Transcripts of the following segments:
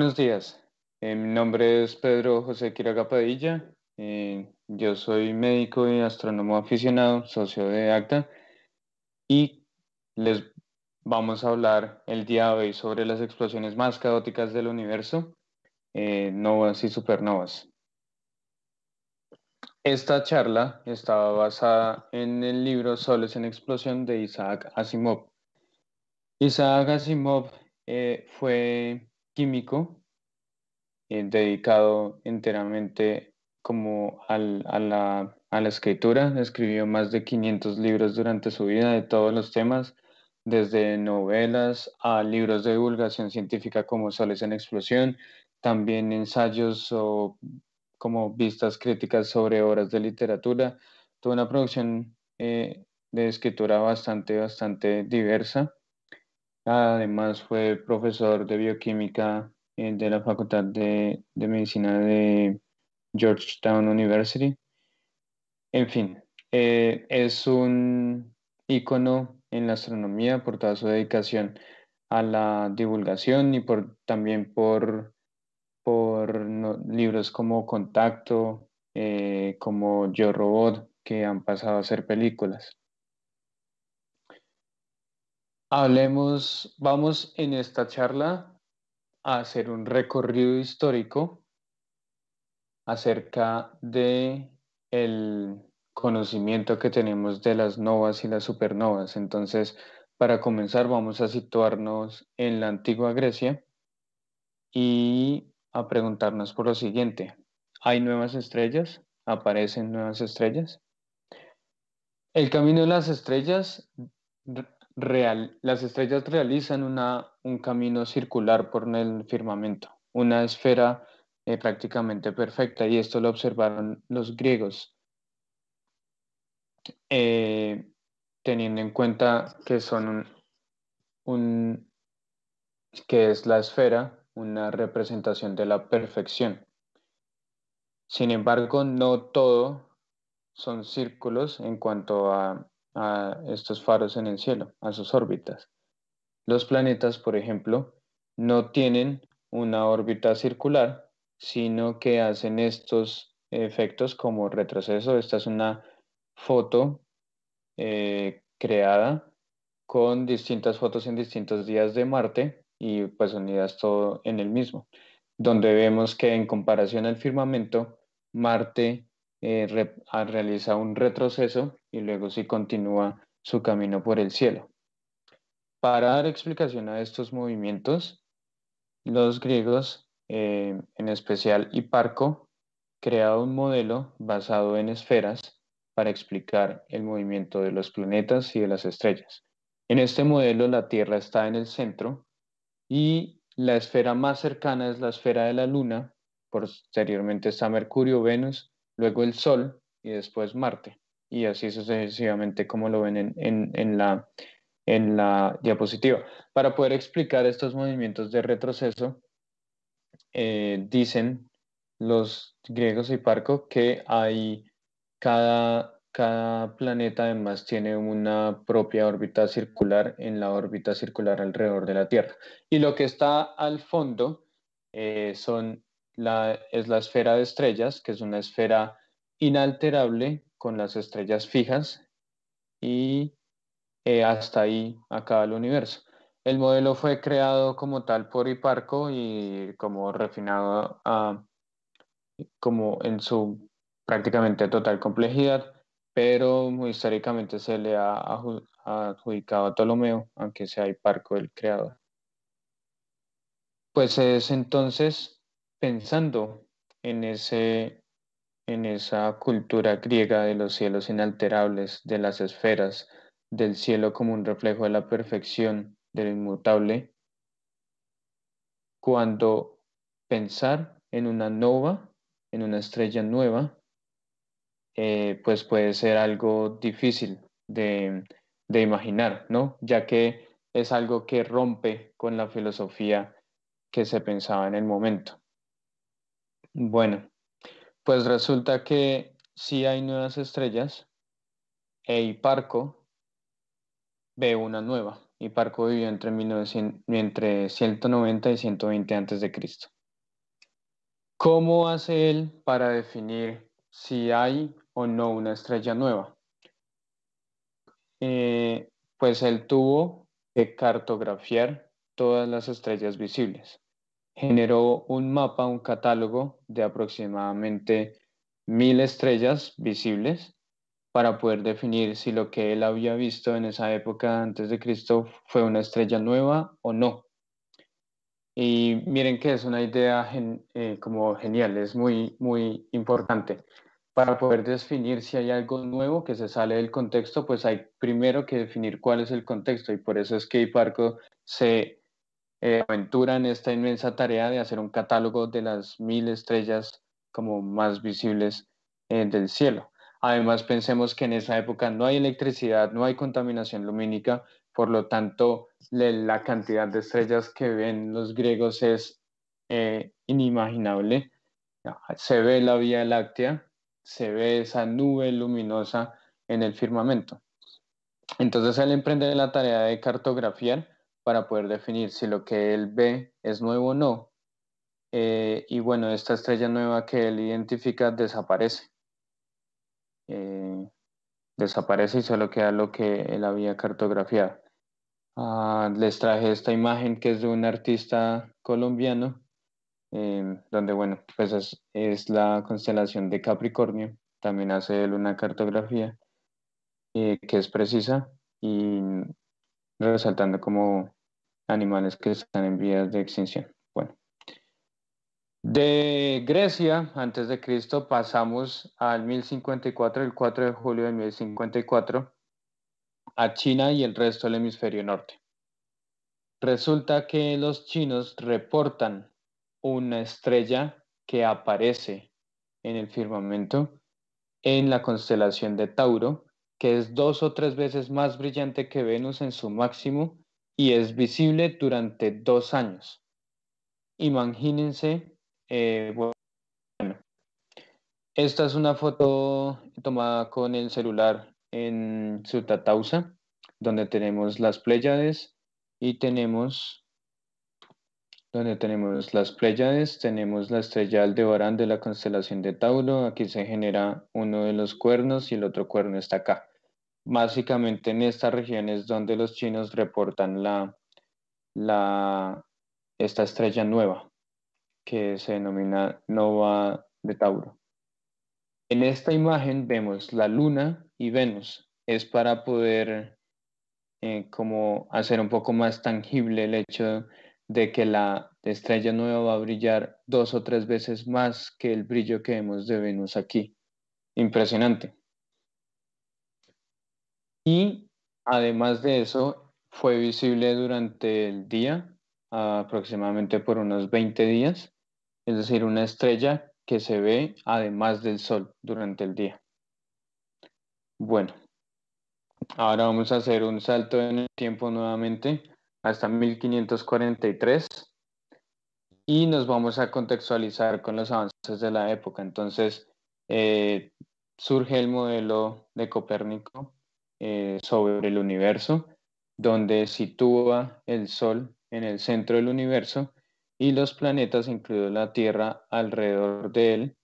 buenos días. Eh, mi nombre es Pedro José Quiraga Padilla. Eh, yo soy médico y astrónomo aficionado, socio de ACTA. Y les vamos a hablar el día de hoy sobre las explosiones más caóticas del universo, eh, novas y supernovas. Esta charla estaba basada en el libro Soles en Explosión de Isaac Asimov. Isaac Asimov fue químico eh, dedicado enteramente como al, a, la, a la escritura. Escribió más de 500 libros durante su vida de todos los temas, desde novelas a libros de divulgación científica como Soles en Explosión, también ensayos o como vistas críticas sobre obras de literatura. Tuvo una producción eh, de escritura bastante, bastante diversa. Además fue profesor de bioquímica eh, de la Facultad de, Medicina de Georgetown University. En fin, eh, es un ícono en la astronomía por toda su dedicación a la divulgación y por, también por, por libros como Contacto, eh, como Yo Robot, que han pasado a ser películas. Hablemos, vamos en esta charla a hacer un recorrido histórico acerca de el conocimiento que tenemos de las novas y las supernovas. Entonces, para comenzar, vamos a situarnos en la antigua Grecia y a preguntarnos por lo siguiente. ¿Hay nuevas estrellas? ¿Aparecen nuevas estrellas? El camino de las estrellas las estrellas realizan una, un camino circular por el firmamento, una esfera eh, prácticamente perfecta, y esto lo observaron los griegos, eh, teniendo en cuenta que son que es la esfera, una representación de la perfección. Sin embargo, no todo son círculos en cuanto a a estos faros en el cielo, a sus órbitas. Los planetas, por ejemplo, no tienen una órbita circular, sino que hacen estos efectos como retroceso. Esta es una foto eh, creada con distintas fotos en distintos días de Marte y pues unidas todo en el mismo, donde vemos que en comparación al firmamento, Marte eh, ah, realiza un retroceso y luego sí continúa su camino por el cielo. Para dar explicación a estos movimientos, los griegos, eh, en especial Hiparco, crearon un modelo basado en esferas para explicar el movimiento de los planetas y de las estrellas. En este modelo la Tierra está en el centro y la esfera más cercana es la esfera de la Luna, posteriormente está Mercurio, Venus luego el Sol y después Marte. Y así sucesivamente como lo ven en, la, en la diapositiva. Para poder explicar estos movimientos de retroceso, eh, dicen los griegos y Parco que hay cada, cada planeta además tiene una propia órbita circular en la órbita circular alrededor de la Tierra. Y lo que está al fondo eh, son es la esfera de estrellas, que es una esfera inalterable con las estrellas fijas y eh, hasta ahí acaba el universo. El modelo fue creado como tal por Hiparco y como refinado como en su prácticamente total complejidad, pero históricamente se le ha adjudicado a Ptolomeo, aunque sea Hiparco el creador. Pues es entonces pensando en, ese, en esa cultura griega de los cielos inalterables, de las esferas, del cielo como un reflejo de la perfección, del inmutable, cuando pensar en una nova, en una estrella nueva, eh, pues puede ser algo difícil de, de imaginar, ¿no? Ya que es algo que rompe con la filosofía que se pensaba en el momento. Bueno, pues resulta que sí hay nuevas estrellas e ve una nueva. Hiparco vivió entre, entre 190 y 120 antes de Cristo. ¿Cómo hace él para definir si hay o no una estrella nueva? Eh, pues él tuvo que cartografiar todas las estrellas visibles generó un mapa, un catálogo de aproximadamente mil estrellas visibles para poder definir si lo que él había visto en esa época antes de Cristo fue una estrella nueva o no. Y miren que es una idea eh, como genial, es muy, muy importante. Para poder definir si hay algo nuevo que se sale del contexto, pues hay primero que definir cuál es el contexto y por eso es que Hiparco se eh, aventuran en esta inmensa tarea de hacer un catálogo de las mil estrellas como más visibles eh, del cielo. Además, pensemos que en esa época no hay electricidad, no hay contaminación lumínica, por lo tanto, la cantidad de estrellas que ven los griegos es eh, inimaginable. Ah, se ve la Vía Láctea, se ve esa nube luminosa en el firmamento. Entonces, al emprender la tarea de cartografiar, para poder definir si lo que él ve es nuevo o no. Eh, y bueno, esta estrella nueva que él identifica desaparece. Eh, desaparece y solo queda lo que él había cartografiado. Ah, les traje esta imagen que es de un artista colombiano, eh, donde, bueno, pues es, la constelación de Capricornio. También hace él una cartografía que es precisa y resaltando como animales que están en vías de extinción. Bueno, de Grecia, antes de Cristo, pasamos al 1054, el 4 de julio de 1054, a China y el resto del hemisferio norte. Resulta que los chinos reportan una estrella que aparece en el firmamento en la constelación de Tauro que es dos o tres veces más brillante que Venus en su máximo y es visible durante dos años. Imagínense, eh, bueno, esta es una foto tomada con el celular en Sutatausa, donde tenemos las Pléyades y tenemos donde tenemos las Pléyades, tenemos la estrella Aldebarán de la constelación de Tauro, aquí se genera uno de los cuernos y el otro cuerno está acá básicamente en estas regiones donde los chinos reportan la, la, esta estrella nueva que se denomina Nova de Tauro. En esta imagen vemos la Luna y Venus. Es para poder eh, como hacer un poco más tangible el hecho de que la estrella nueva va a brillar dos o tres veces más que el brillo que vemos de Venus aquí. Impresionante. Y además de eso, fue visible durante el día, aproximadamente por unos 20 días, es decir, una estrella que se ve además del sol durante el día. Bueno, ahora vamos a hacer un salto en el tiempo nuevamente hasta 1543 y nos vamos a contextualizar con los avances de la época. Entonces, eh, surge el modelo de Copérnico eh, sobre el universo, donde sitúa el Sol en el centro del universo y los planetas, incluido la Tierra, alrededor de él.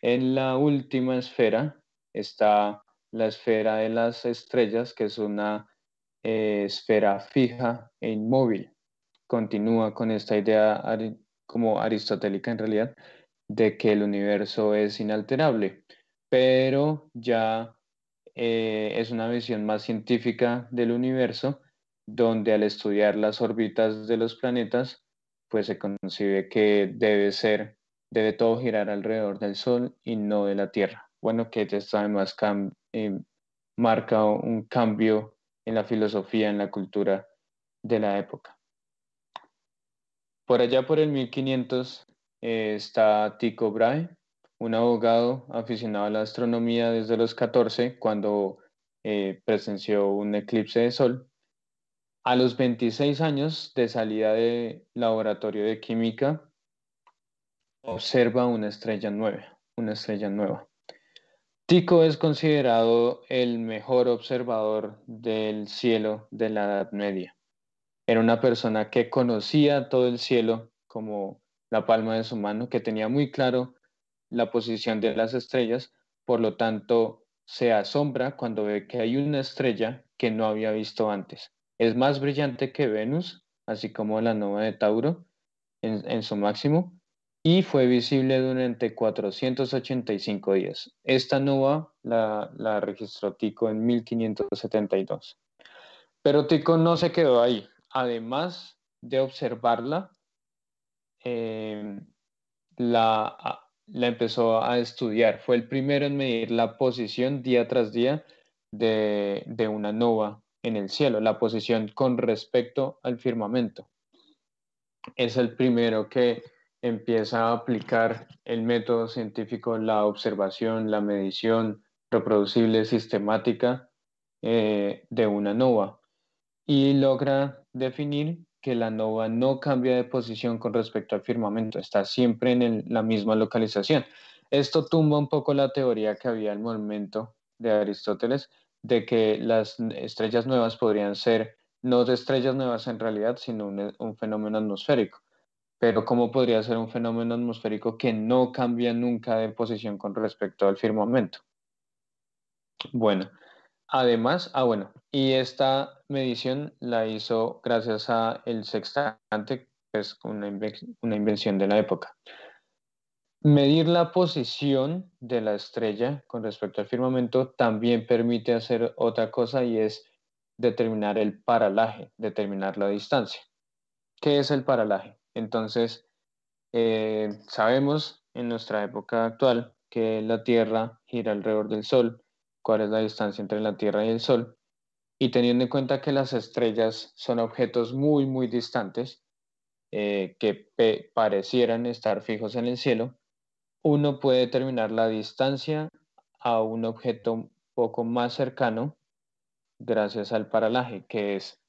En la última esfera está la esfera de las estrellas, que es una eh, esfera fija e inmóvil. Continúa con esta idea como aristotélica en realidad de que el universo es inalterable, pero ya eh, es una visión más científica del universo, donde al estudiar las órbitas de los planetas, pues se concibe que debe ser, debe todo girar alrededor del Sol y no de la Tierra. Bueno, que esto además eh, marca un cambio en la filosofía, en la cultura de la época. Por allá por el 1500 eh, está Tycho Brahe, un abogado aficionado a la astronomía desde los 14, cuando eh, presenció un eclipse de sol. A los 26 años de salida de laboratorio de química, observa una estrella nueva, una estrella nueva. Tico es considerado el mejor observador del cielo de la Edad Media. Era una persona que conocía todo el cielo como la palma de su mano, que tenía muy claro la posición de las estrellas, por lo tanto se asombra cuando ve que hay una estrella que no había visto antes. Es más brillante que Venus, así como la nova de Tauro en, su máximo, y fue visible durante 485 días. Esta nova la, registró Tico en 1572. Pero Tico no se quedó ahí. Además de observarla, eh, la, la empezó a estudiar. Fue el primero en medir la posición día tras día de, una nova en el cielo, la posición con respecto al firmamento. Es el primero que empieza a aplicar el método científico, la observación, la medición reproducible, sistemática eh, de una nova y logra definir que la nova no cambia de posición con respecto al firmamento, está siempre en la misma localización. Esto tumba un poco la teoría que había al momento de Aristóteles de que las estrellas nuevas podrían ser no estrellas nuevas en realidad, sino un fenómeno atmosférico. Pero ¿cómo podría ser un fenómeno atmosférico que no cambia nunca de posición con respecto al firmamento? Bueno, Además, ah bueno, y esta medición la hizo gracias a el sextante, que es una invención de la época. Medir la posición de la estrella con respecto al firmamento también permite hacer otra cosa y es determinar el paralaje, determinar la distancia. ¿Qué es el paralaje? Entonces, eh, sabemos en nuestra época actual que la Tierra gira alrededor del Sol cuál es la distancia entre la Tierra y el Sol, y teniendo en cuenta que las estrellas son objetos muy, muy distantes, eh, que parecieran estar fijos en el cielo, uno puede determinar la distancia a un objeto poco más cercano gracias al paralaje, que es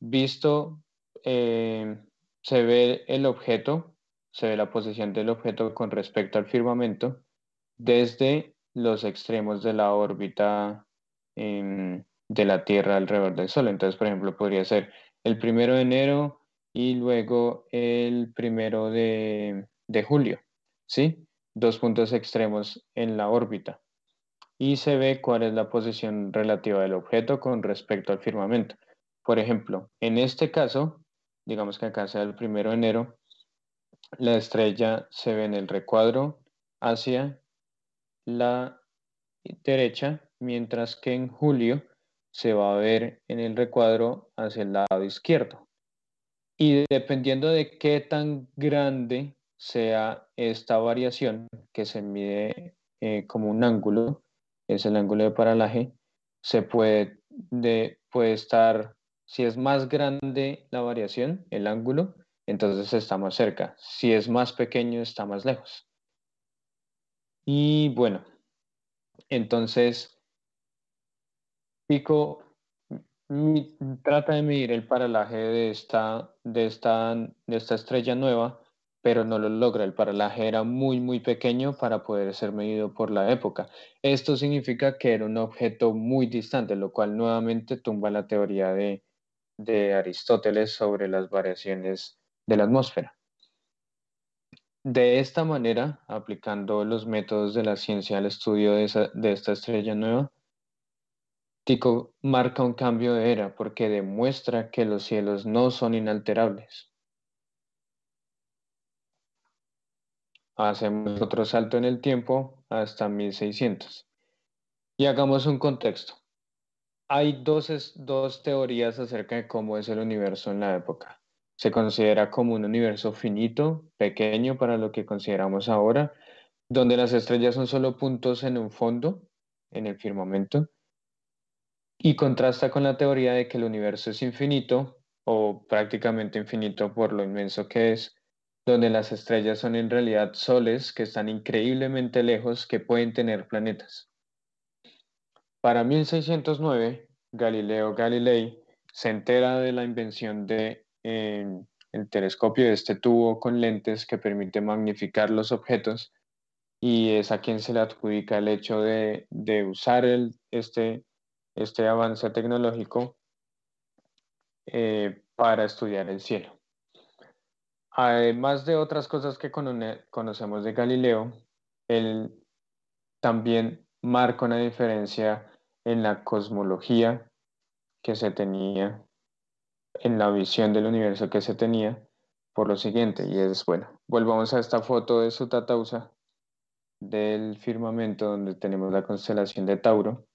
visto, eh, se ve el objeto, se ve la posición del objeto con respecto al firmamento desde los extremos de la órbita em, de la Tierra alrededor del Sol. Entonces, por ejemplo, podría ser el primero de enero y luego el primero de, de julio, ¿sí? Dos puntos extremos en la órbita. Y se ve cuál es la posición relativa del objeto con respecto al firmamento. Por ejemplo, en este caso, digamos que acá sea el primero de enero, la estrella se ve en el recuadro hacia la derecha, mientras que en julio se va a ver en el recuadro hacia el lado izquierdo. Y dependiendo de qué tan grande sea esta variación que se mide eh, como un ángulo, es el ángulo de paralaje, se puede, puede estar, si es más grande la variación, el ángulo, entonces está más cerca. Si es más pequeño, está más lejos. Y bueno, entonces, Pico trata de medir el paralaje de esta, de, esta, de esta estrella nueva, pero no lo logra. El paralaje era muy, muy pequeño para poder ser medido por la época. Esto significa que era un objeto muy distante, lo cual nuevamente tumba la teoría de Aristóteles sobre las variaciones de la atmósfera. De esta manera, aplicando los métodos de la ciencia al estudio de, esta estrella nueva, Tico marca un cambio de era porque demuestra que los cielos no son inalterables. Hacemos otro salto en el tiempo hasta 1600. Y hagamos un contexto. Hay dos teorías acerca de cómo es el universo en la época se considera como un universo finito, pequeño para lo que consideramos ahora, donde las estrellas son solo puntos en un fondo, en el firmamento, y contrasta con la teoría de que el universo es infinito o prácticamente infinito por lo inmenso que es, donde las estrellas son en realidad soles que están increíblemente lejos que pueden tener planetas. Para 1609, Galileo Galilei se entera de la invención de en el telescopio de este tubo con lentes que permite magnificar los objetos y es a quien se le adjudica el hecho de, usar el, este, este avance tecnológico eh, para estudiar el cielo. Además de otras cosas que conocemos de Galileo, él también marca una diferencia en la cosmología que se tenía en la visión del universo que se tenía por lo siguiente, y es, bueno, volvamos a esta foto de Sotatausa, del firmamento donde tenemos la constelación de Tauro,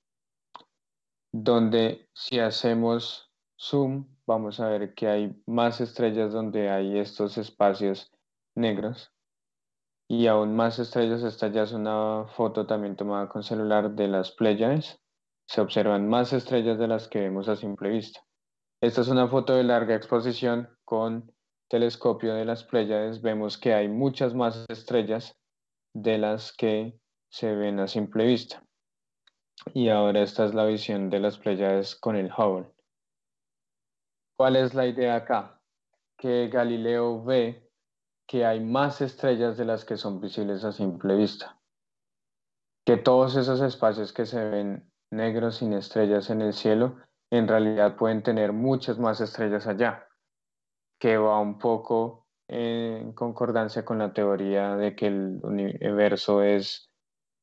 donde si hacemos zoom, vamos a ver que hay más estrellas donde hay estos espacios negros y aún más estrellas. Esta ya es una foto también tomada con celular de las Pléyades. Se observan más estrellas de las que vemos a simple vista. Esta es una foto de larga exposición con telescopio de las Pléyades. Vemos que hay muchas más estrellas de las que se ven a simple vista. Y ahora esta es la visión de las Pléyades con el Hubble. ¿Cuál es la idea acá? Que Galileo ve que hay más estrellas de las que son visibles a simple vista. Que todos esos espacios que se ven negros sin estrellas en el cielo en realidad pueden tener muchas más estrellas allá, que va un poco en concordancia con la teoría de que el universo es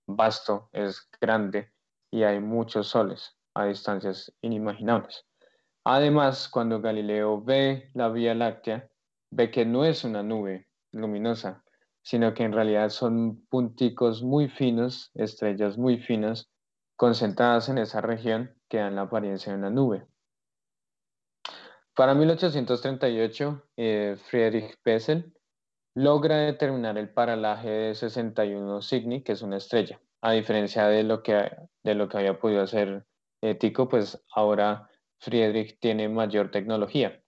vasto, es grande y hay muchos soles a distancias inimaginables. Además, cuando Galileo ve la Vía Láctea, ve que no es una nube luminosa, sino que en realidad son punticos muy finos, estrellas muy finas, concentradas en esa región que dan la apariencia de una nube. Para 1838, eh, Friedrich Bessel logra determinar el paralaje de 61 Cygni, que es una estrella. A diferencia de lo que, de lo que había podido hacer eh, Tico, pues ahora Friedrich tiene mayor tecnología.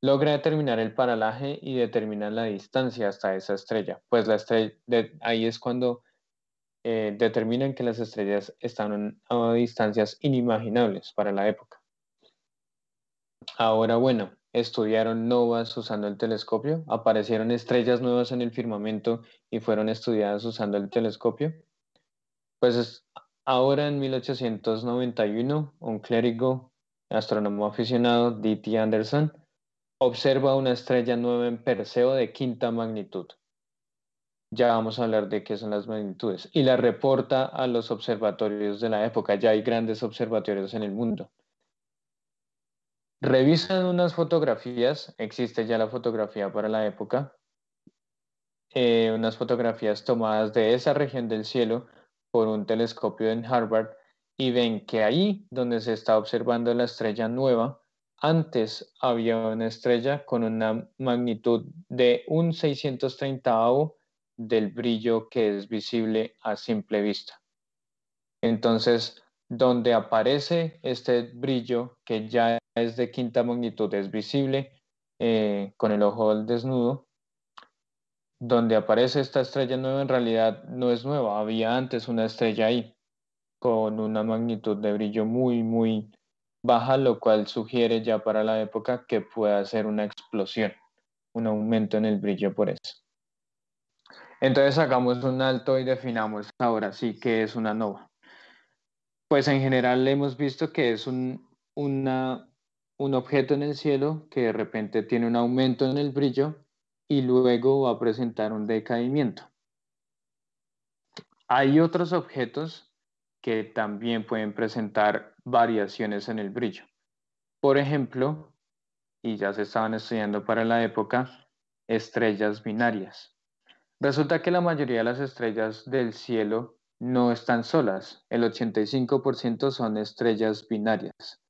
Logra determinar el paralaje y determinar la distancia hasta esa estrella. Pues la estrella, ahí es cuando eh, determinan que las estrellas están a distancias inimaginables para la época. Ahora bueno, estudiaron novas usando el telescopio, aparecieron estrellas nuevas en el firmamento y fueron estudiadas usando el telescopio. Pues ahora en 1891, un clérigo astrónomo aficionado, D.T. Anderson, observa una estrella nueva en Perseo de quinta magnitud ya vamos a hablar de qué son las magnitudes. Y la reporta a los observatorios de la época. Ya hay grandes observatorios en el mundo. Revisan unas fotografías, existe ya la fotografía para la época, eh, unas fotografías tomadas de esa región del cielo por un telescopio en Harvard y ven que ahí donde se está observando la estrella nueva, antes había una estrella con una magnitud de un 630 del brillo que es visible a simple vista. Entonces, donde aparece este brillo que ya es de quinta magnitud, es visible eh, con el ojo desnudo, donde aparece esta estrella nueva en realidad no es nueva, había antes una estrella ahí con una magnitud de brillo muy, muy baja, lo cual sugiere ya para la época que pueda ser una explosión, un aumento en el brillo por eso. Entonces hagamos un alto y definamos ahora sí que es una nova. Pues en general hemos visto que es un, un objeto en el cielo que de repente tiene un aumento en el brillo y luego va a presentar un decaimiento. Hay otros objetos que también pueden presentar variaciones en el brillo. Por ejemplo, y ya se estaban estudiando para la época, estrellas binarias. Resulta que la mayoría de las estrellas del cielo no están solas. El 85% son estrellas binarias.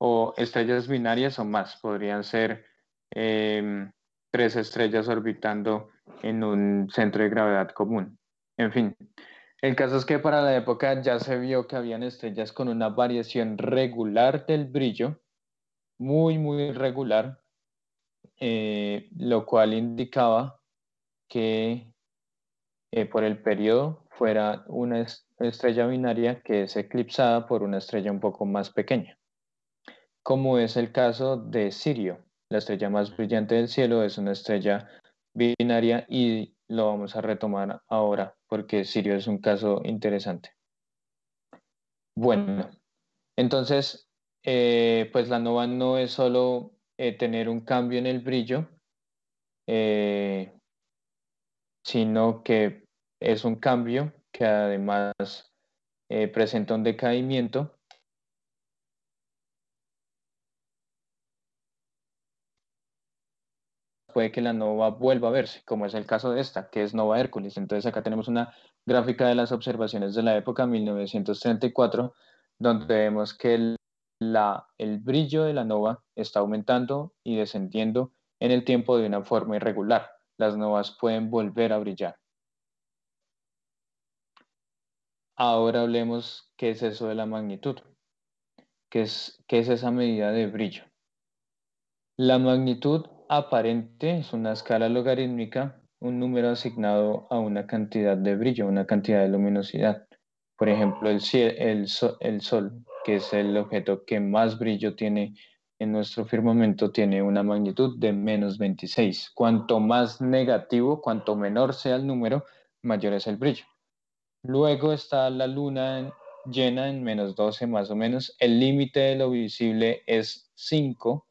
O estrellas binarias o más. Podrían ser em, tres estrellas orbitando en un centro de gravedad común. En fin, el caso es que para la época ya se vio que habían estrellas con una variación regular del brillo, muy, muy regular, eh, lo cual indicaba que eh, por el periodo fuera una estrella binaria que es eclipsada por una estrella un poco más pequeña, como es el caso de Sirio. La estrella más brillante del cielo es una estrella binaria y lo vamos a retomar ahora porque Sirio es un caso interesante. Bueno, entonces, eh, pues la nova no es solo eh, tener un cambio en el brillo, eh, sino que es un cambio que además eh, presenta un decaimiento puede que la nova vuelva a verse, como es el caso de esta, que es Nova Hércules. Entonces acá tenemos una gráfica de las observaciones de la época 1934, donde vemos que el brillo de la nova está aumentando y descendiendo en el tiempo de una forma irregular las novas pueden volver a brillar. Ahora hablemos qué es eso de la magnitud. ¿Qué es, esa medida de brillo? La magnitud aparente es una escala logarítmica, un número asignado a una cantidad de brillo, una cantidad de luminosidad. Por ejemplo, el, el, el sol, que es el objeto que más brillo tiene en nuestro firmamento tiene una magnitud de menos 26. Cuanto más negativo, cuanto menor sea el número, mayor es el brillo. Luego está la luna llena en menos 12 más o menos. El límite de lo visible es 5.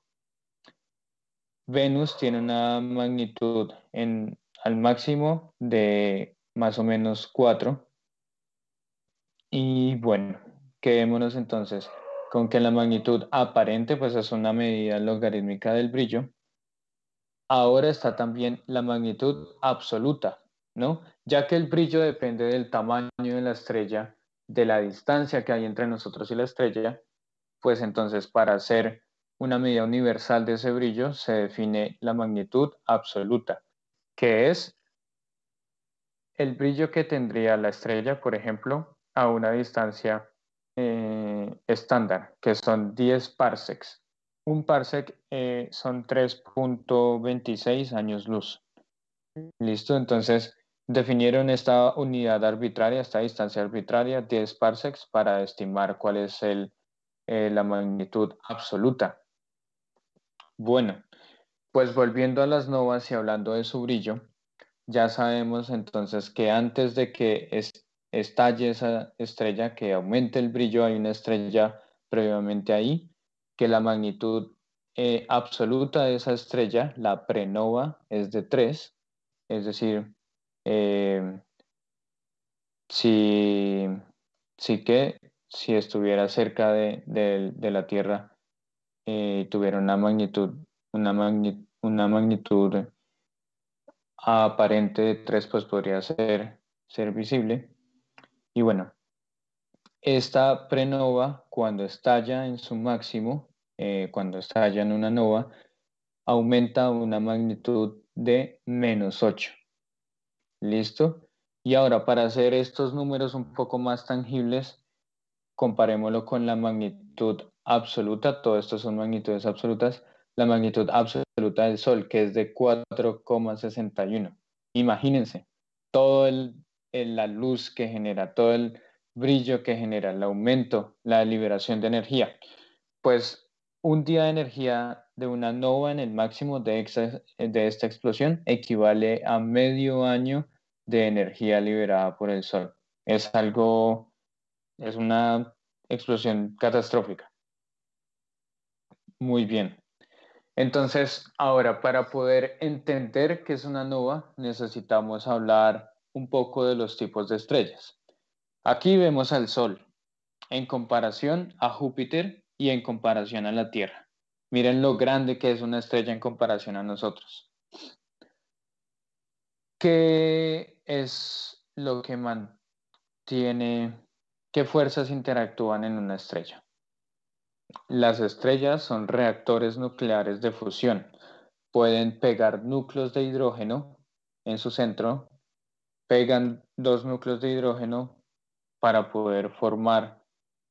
Venus tiene una magnitud en, al máximo de más o menos 4. Y bueno, quedémonos entonces con que la magnitud aparente pues es una medida logarítmica del brillo. Ahora está también la magnitud absoluta, ¿no? Ya que el brillo depende del tamaño de la estrella, de la distancia que hay entre nosotros y la estrella, pues entonces para hacer una medida universal de ese brillo se define la magnitud absoluta, que es el brillo que tendría la estrella, por ejemplo, a una distancia estándar, que son 10 parsecs. Un parsec eh, son 3.26 años luz. Listo, entonces definieron esta unidad arbitraria, esta distancia arbitraria, 10 parsecs, para estimar cuál es el, eh, la magnitud absoluta. Bueno, pues volviendo a las novas y hablando de su brillo, ya sabemos entonces que antes de que estalle esa estrella, que aumente el brillo, hay una estrella previamente ahí, que la magnitud eh, absoluta de esa estrella, la prenova, es de 3, es decir, eh, si, que si estuviera cerca de, la Tierra, y eh, tuviera una magnitud, una, aparente de 3, pues podría ser, ser visible. Y bueno, esta prenova, cuando estalla en su máximo, eh, cuando estalla en una nova, aumenta una magnitud de menos 8. ¿Listo? Y ahora, para hacer estos números un poco más tangibles, comparémoslo con la magnitud absoluta, todo esto son magnitudes absolutas, la magnitud absoluta del Sol, que es de 4,61. Imagínense, todo el la luz que genera, todo el brillo que genera, el aumento, la liberación de energía. Pues un día de energía de una nova en el máximo de, de esta explosión equivale a medio año de energía liberada por el Sol. Es algo, es una explosión catastrófica. Muy bien. Entonces, ahora para poder entender qué es una nova, necesitamos hablar un poco de los tipos de estrellas. Aquí vemos al Sol en comparación a Júpiter y en comparación a la Tierra. Miren lo grande que es una estrella en comparación a nosotros. ¿Qué es lo que mantiene, qué fuerzas interactúan en una estrella? Las estrellas son reactores nucleares de fusión. Pueden pegar núcleos de hidrógeno en su centro pegan dos núcleos de hidrógeno para poder formar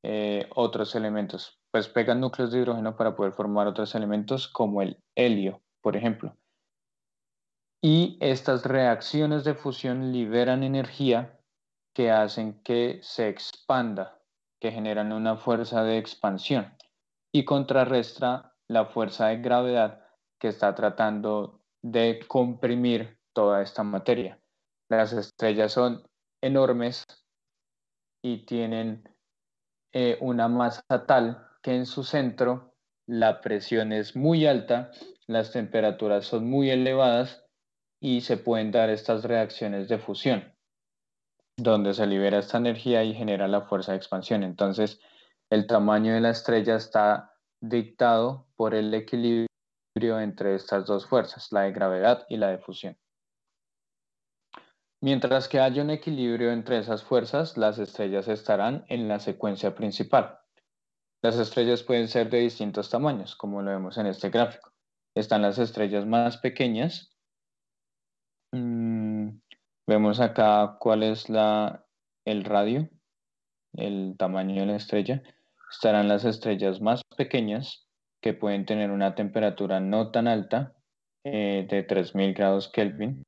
eh, otros elementos. Pues pegan núcleos de hidrógeno para poder formar otros elementos como el helio, por ejemplo. Y estas reacciones de fusión liberan energía que hacen que se expanda, que generan una fuerza de expansión y contrarresta la fuerza de gravedad que está tratando de comprimir toda esta materia. Las estrellas son enormes y tienen eh, una masa tal que en su centro la presión es muy alta, las temperaturas son muy elevadas y se pueden dar estas reacciones de fusión, donde se libera esta energía y genera la fuerza de expansión. Entonces, el tamaño de la estrella está dictado por el equilibrio entre estas dos fuerzas, la de gravedad y la de fusión. Mientras que haya un equilibrio entre esas fuerzas, las estrellas estarán en la secuencia principal. Las estrellas pueden ser de distintos tamaños, como lo vemos en este gráfico. Están las estrellas más pequeñas. Mm, vemos acá cuál es el radio, el tamaño de la estrella. Estarán las estrellas más pequeñas, que pueden tener una temperatura no tan alta, eh, de 3.000 grados Kelvin,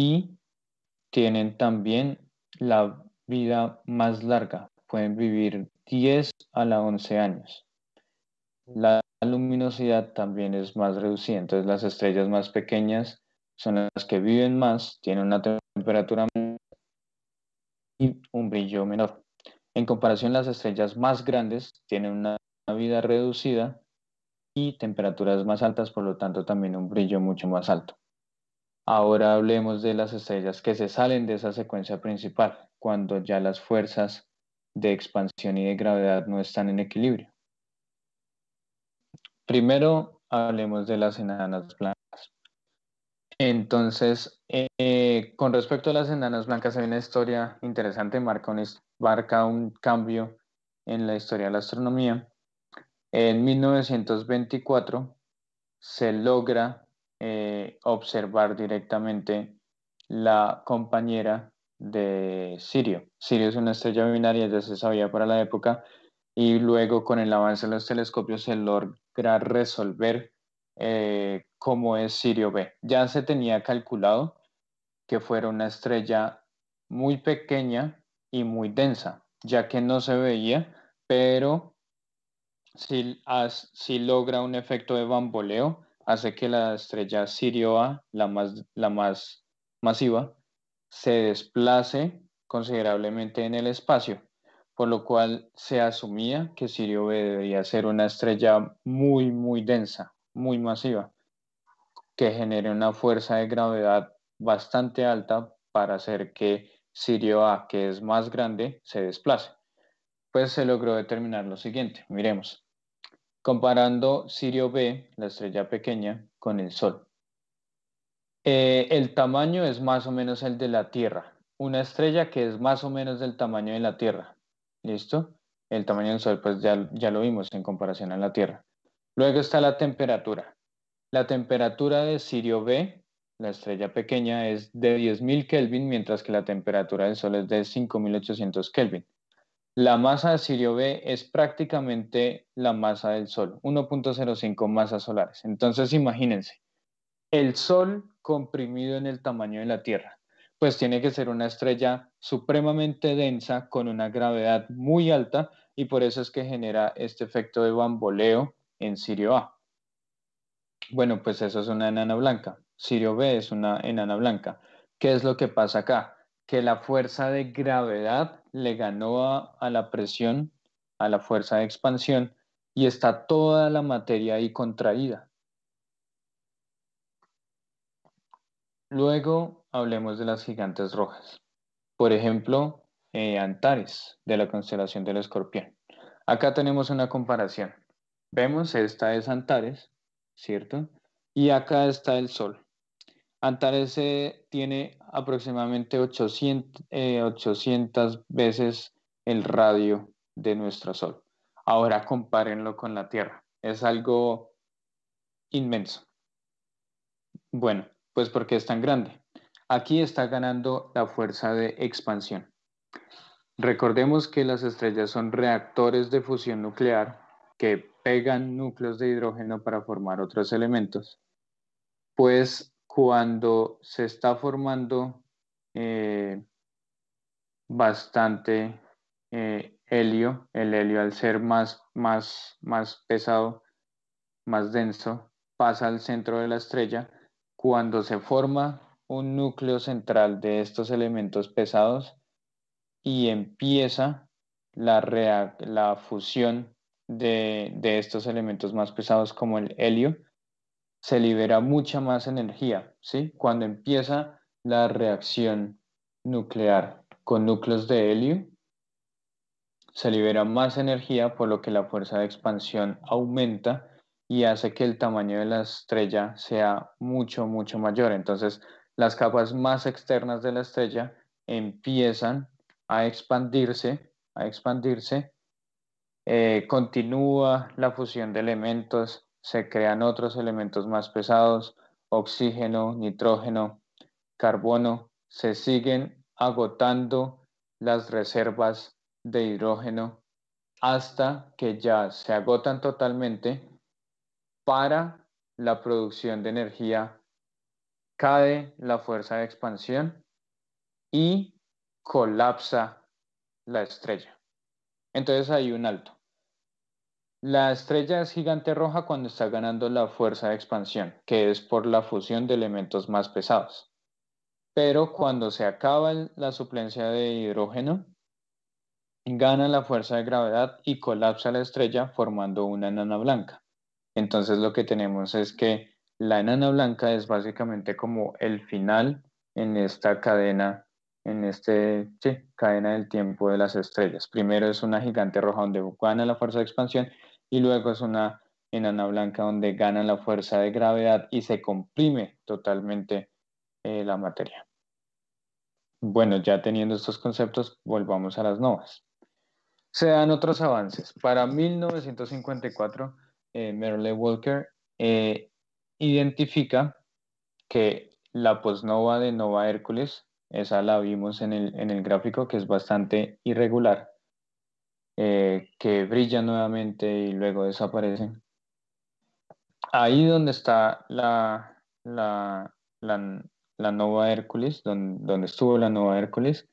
y tienen también la vida más larga, pueden vivir 10 a la 11 años. La luminosidad también es más reducida, entonces las estrellas más pequeñas son las que viven más, tienen una temperatura y un brillo menor. En comparación, las estrellas más grandes tienen una vida reducida y temperaturas más altas, por lo tanto también un brillo mucho más alto. Ahora hablemos de las estrellas que se salen de esa secuencia principal, cuando ya las fuerzas de expansión y de gravedad no están en equilibrio. Primero hablemos de las enanas blancas. Entonces, eh, con respecto a las enanas blancas, hay una historia interesante, marca un, marca un cambio en la historia de la astronomía. En 1924 se logra eh, observar directamente la compañera de Sirio. Sirio es una estrella binaria, ya se sabía para la época, y luego con el avance de los telescopios se logra resolver eh, cómo es Sirio B. Ya se tenía calculado que fuera una estrella muy pequeña y muy densa, ya que no se veía, pero si, si logra un efecto de bamboleo hace que la estrella Sirio A, la más, la más masiva, se desplace considerablemente en el espacio, por lo cual se asumía que Sirio B debía ser una estrella muy, muy densa, muy masiva, que genere una fuerza de gravedad bastante alta para hacer que Sirio A, que es más grande, se desplace. Pues se logró determinar lo siguiente, miremos comparando Sirio B, la estrella pequeña, con el Sol. Eh, el tamaño es más o menos el de la Tierra, una estrella que es más o menos del tamaño de la Tierra. ¿Listo? El tamaño del Sol, pues ya, ya lo vimos en comparación a la Tierra. Luego está la temperatura. La temperatura de Sirio B, la estrella pequeña, es de 10.000 Kelvin, mientras que la temperatura del Sol es de 5.800 Kelvin. La masa de Sirio B es prácticamente la masa del Sol, 1.05 masas solares. Entonces imagínense, el Sol comprimido en el tamaño de la Tierra, pues tiene que ser una estrella supremamente densa con una gravedad muy alta y por eso es que genera este efecto de bamboleo en Sirio A. Bueno, pues eso es una enana blanca. Sirio B es una enana blanca. ¿Qué es lo que pasa acá? Que la fuerza de gravedad le ganó a, la presión, a la fuerza de expansión, y está toda la materia ahí contraída. Luego hablemos de las gigantes rojas. Por ejemplo, eh, Antares, de la constelación del escorpión. Acá tenemos una comparación. Vemos, esta es Antares, ¿cierto? Y acá está el Sol. Antares tiene aproximadamente 800, 800 eh, veces el radio de nuestro Sol. Ahora compárenlo con la Tierra. Es algo inmenso. Bueno, pues porque es tan grande. Aquí está ganando la fuerza de expansión. Recordemos que las estrellas son reactores de fusión nuclear que pegan núcleos de hidrógeno para formar otros elementos. Pues cuando se está formando eh, bastante eh, helio, el helio al ser más, más, más pesado, más denso, pasa al centro de la estrella. Cuando se forma un núcleo central de estos elementos pesados y empieza la, la fusión de estos elementos más pesados como el helio, se libera mucha más energía, ¿sí? Cuando empieza la reacción nuclear con núcleos de helio, se libera más energía, por lo que la fuerza de expansión aumenta y hace que el tamaño de la estrella sea mucho, mucho mayor. Entonces, las capas más externas de la estrella empiezan a expandirse, a expandirse, eh, continúa la fusión de elementos, se crean otros elementos más pesados, oxígeno, nitrógeno, carbono, se siguen agotando las reservas de hidrógeno hasta que ya se agotan totalmente para la producción de energía, cae la fuerza de expansión y colapsa la estrella. Entonces hay un alto. La estrella es gigante roja cuando está ganando la fuerza de expansión, que es por la fusión de elementos más pesados. Pero cuando se acaba la suplencia de hidrógeno, gana la fuerza de gravedad y colapsa la estrella formando una enana blanca. Entonces lo que tenemos es que la enana blanca es básicamente como el final en esta cadena, en este cadena del tiempo de las estrellas. Primero es una gigante roja donde gana la fuerza de expansión y luego es una enana blanca donde gana la fuerza de gravedad y se comprime totalmente eh, la materia. Bueno, ya teniendo estos conceptos, volvamos a las novas. Se dan otros avances. Para 1954, eh, Merle Walker eh, identifica que la posnova de Nova Hércules, esa la vimos en el, en el gráfico, que es bastante irregular, eh, que brillan nuevamente y luego desaparecen. Ahí donde está la, la, la, Nova Hércules, donde, donde estuvo la Nova Hércules,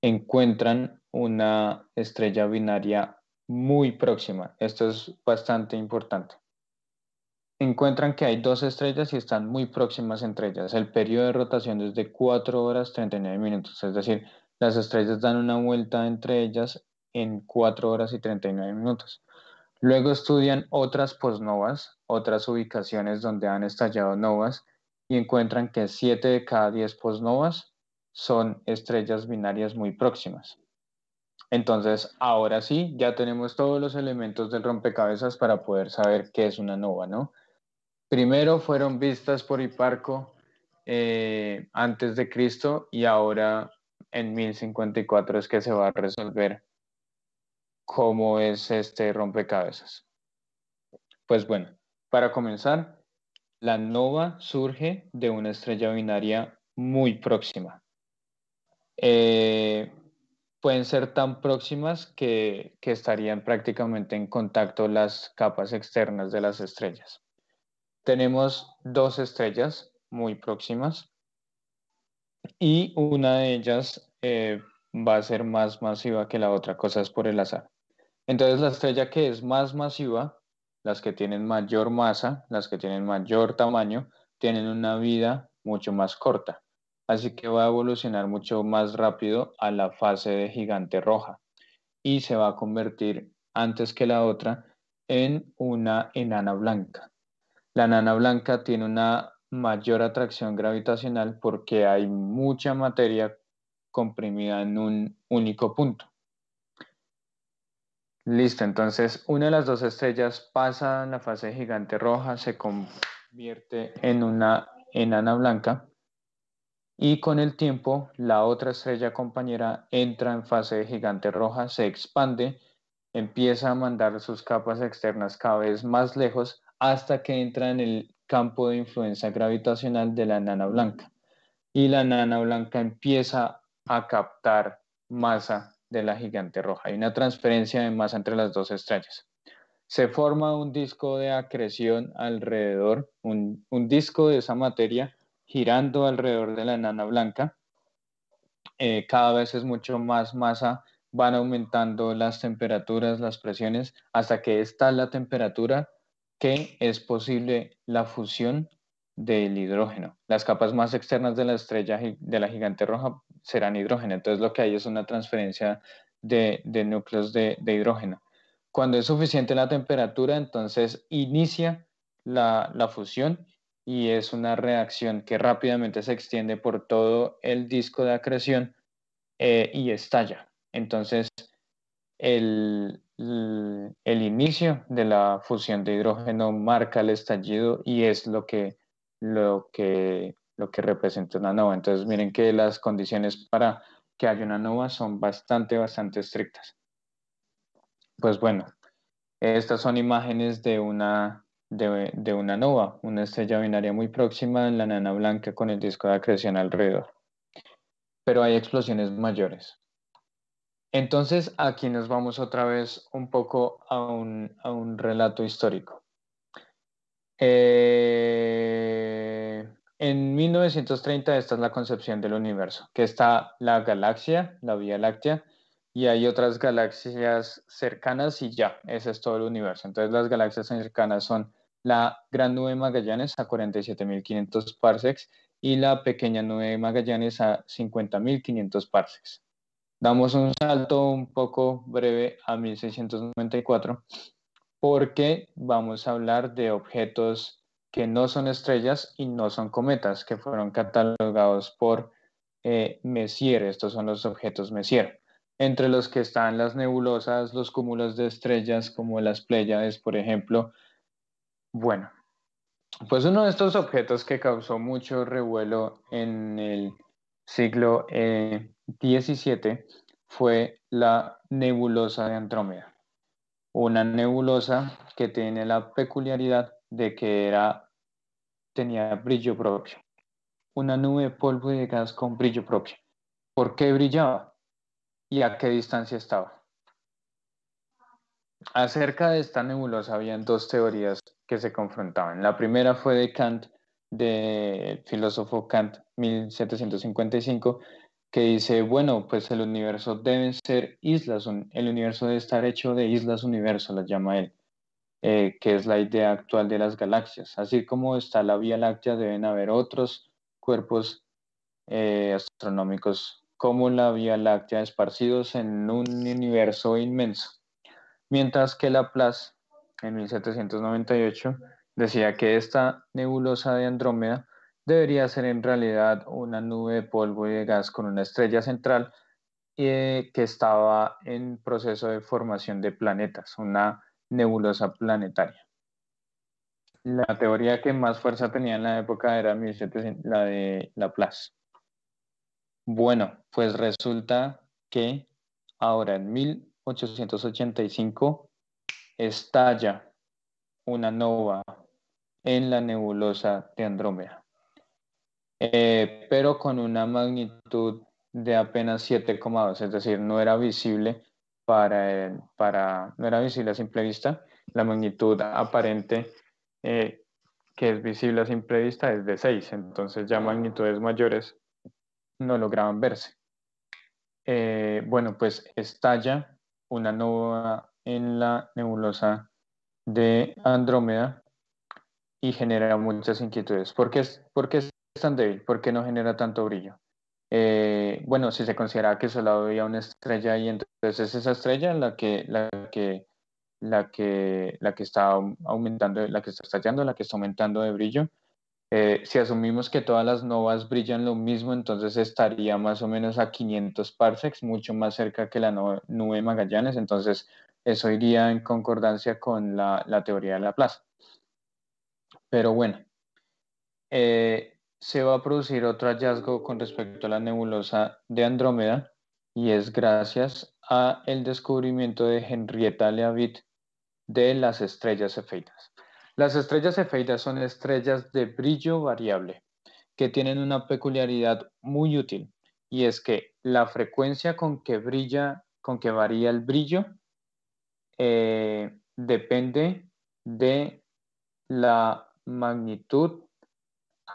encuentran una estrella binaria muy próxima. Esto es bastante importante. Encuentran que hay dos estrellas y están muy próximas entre ellas. El periodo de rotación es de 4 horas 39 minutos, es decir, las estrellas dan una vuelta entre ellas en 4 horas y 39 minutos. Luego estudian otras posnovas, otras ubicaciones donde han estallado novas y encuentran que 7 de cada 10 posnovas son estrellas binarias muy próximas. Entonces, ahora sí, ya tenemos todos los elementos del rompecabezas para poder saber qué es una nova, ¿no? Primero fueron vistas por Hiparco eh, antes de Cristo y ahora en 1054 es que se va a resolver cómo es este rompecabezas. Pues bueno, para comenzar, la nova surge de una estrella binaria muy próxima. Eh, pueden ser tan próximas que, que, estarían prácticamente en contacto las capas externas de las estrellas. Tenemos dos estrellas muy próximas y una de ellas eh, va a ser más masiva que la otra, cosas por el azar. Entonces la estrella que es más masiva, las que tienen mayor masa, las que tienen mayor tamaño, tienen una vida mucho más corta. Así que va a evolucionar mucho más rápido a la fase de gigante roja y se va a convertir antes que la otra en una enana blanca. La enana blanca tiene una mayor atracción gravitacional porque hay mucha materia comprimida en un único punto. Listo, entonces una de las dos estrellas pasa la fase gigante roja, se convierte en una enana blanca y con el tiempo la otra estrella compañera entra en fase de gigante roja, se expande, empieza a mandar sus capas externas cada vez más lejos hasta que entra en el campo de influencia gravitacional de la enana blanca y la enana blanca empieza a captar masa de la gigante roja. Hay una transferencia de masa entre las dos estrellas. Se forma un disco de acreción alrededor, un, disco de esa materia girando alrededor de la enana blanca. Eh, cada vez es mucho más masa, van aumentando las temperaturas, las presiones, hasta que está la temperatura que es posible la fusión del hidrógeno. Las capas más externas de la estrella de la gigante roja serán hidrógeno. Entonces lo que hay es una transferencia de, núcleos de, hidrógeno. Cuando es suficiente la temperatura, entonces inicia la, fusión y es una reacción que rápidamente se extiende por todo el disco de acreción eh, y estalla. Entonces, el, el, inicio de la fusión de hidrógeno marca el estallido y es lo que, lo que lo que representa una NOVA. Entonces, miren que las condiciones para que haya una NOVA son bastante, bastante estrictas. Pues bueno, estas son imágenes de una, de, una NOVA, una estrella binaria muy próxima en la nana blanca con el disco de acreción alrededor. Pero hay explosiones mayores. Entonces, aquí nos vamos otra vez un poco a un, a un relato histórico. Eh en 1930 esta es la concepción del universo, que está la galaxia, la Vía Láctea, y hay otras galaxias cercanas y ya, ese es todo el universo. Entonces las galaxias cercanas son la Gran Nube de Magallanes a 47.500 parsecs y la Pequeña Nube de Magallanes a 50.500 parsecs. Damos un salto un poco breve a 1694 porque vamos a hablar de objetos que no son estrellas y no son cometas, que fueron catalogados por eh, Messier. Estos son los objetos Messier, entre los que están las nebulosas, los cúmulos de estrellas como las Pléyades, por ejemplo. Bueno, pues uno de estos objetos que causó mucho revuelo en el siglo XVII eh, fue la nebulosa de Andrómeda, una nebulosa que tiene la peculiaridad de que era, tenía brillo propio. Una nube de polvo y de gas con brillo propio. ¿Por qué brillaba? ¿Y a qué distancia estaba? Acerca de esta nebulosa habían dos teorías que se confrontaban. La primera fue de Kant, del filósofo Kant 1755, que dice, bueno, pues el universo deben ser islas, el universo debe estar hecho de islas universo, las llama él. Eh, que es la idea actual de las galaxias. Así como está la Vía Láctea, deben haber otros cuerpos eh, astronómicos como la Vía Láctea esparcidos en un universo inmenso. Mientras que Laplace, en 1798, decía que esta nebulosa de Andrómeda debería ser en realidad una nube de polvo y de gas con una estrella central eh, que estaba en proceso de formación de planetas, una nebulosa planetaria. La teoría que más fuerza tenía en la época era la de Laplace. Bueno, pues resulta que ahora en 1885 estalla una nova en la nebulosa de Andrómeda, eh, pero con una magnitud de apenas 7,2, es decir, no era visible para, eh, para no era visible a simple vista, la magnitud aparente eh, que es visible a simple vista es de 6, entonces ya magnitudes mayores no lograban verse. Eh, bueno, pues estalla una nube en la nebulosa de Andrómeda y genera muchas inquietudes. es, por qué es tan débil? ¿Por qué no genera tanto brillo? Eh, bueno, si se considera que solo había una estrella y entonces es esa estrella la que, la que, la que, la que está aumentando, la que está estallando, la que está aumentando de brillo. Eh, si asumimos que todas las novas brillan lo mismo, entonces estaría más o menos a 500 parsecs, mucho más cerca que la nube Magallanes, entonces eso iría en concordancia con la, teoría de la plaza Pero bueno, eh, se va a producir otro hallazgo con respecto a la nebulosa de Andrómeda y es gracias a el descubrimiento de Henrietta Leavitt de las estrellas efeitas. Las estrellas efeitas son estrellas de brillo variable que tienen una peculiaridad muy útil y es que la frecuencia con que brilla, con que varía el brillo, eh, depende de la magnitud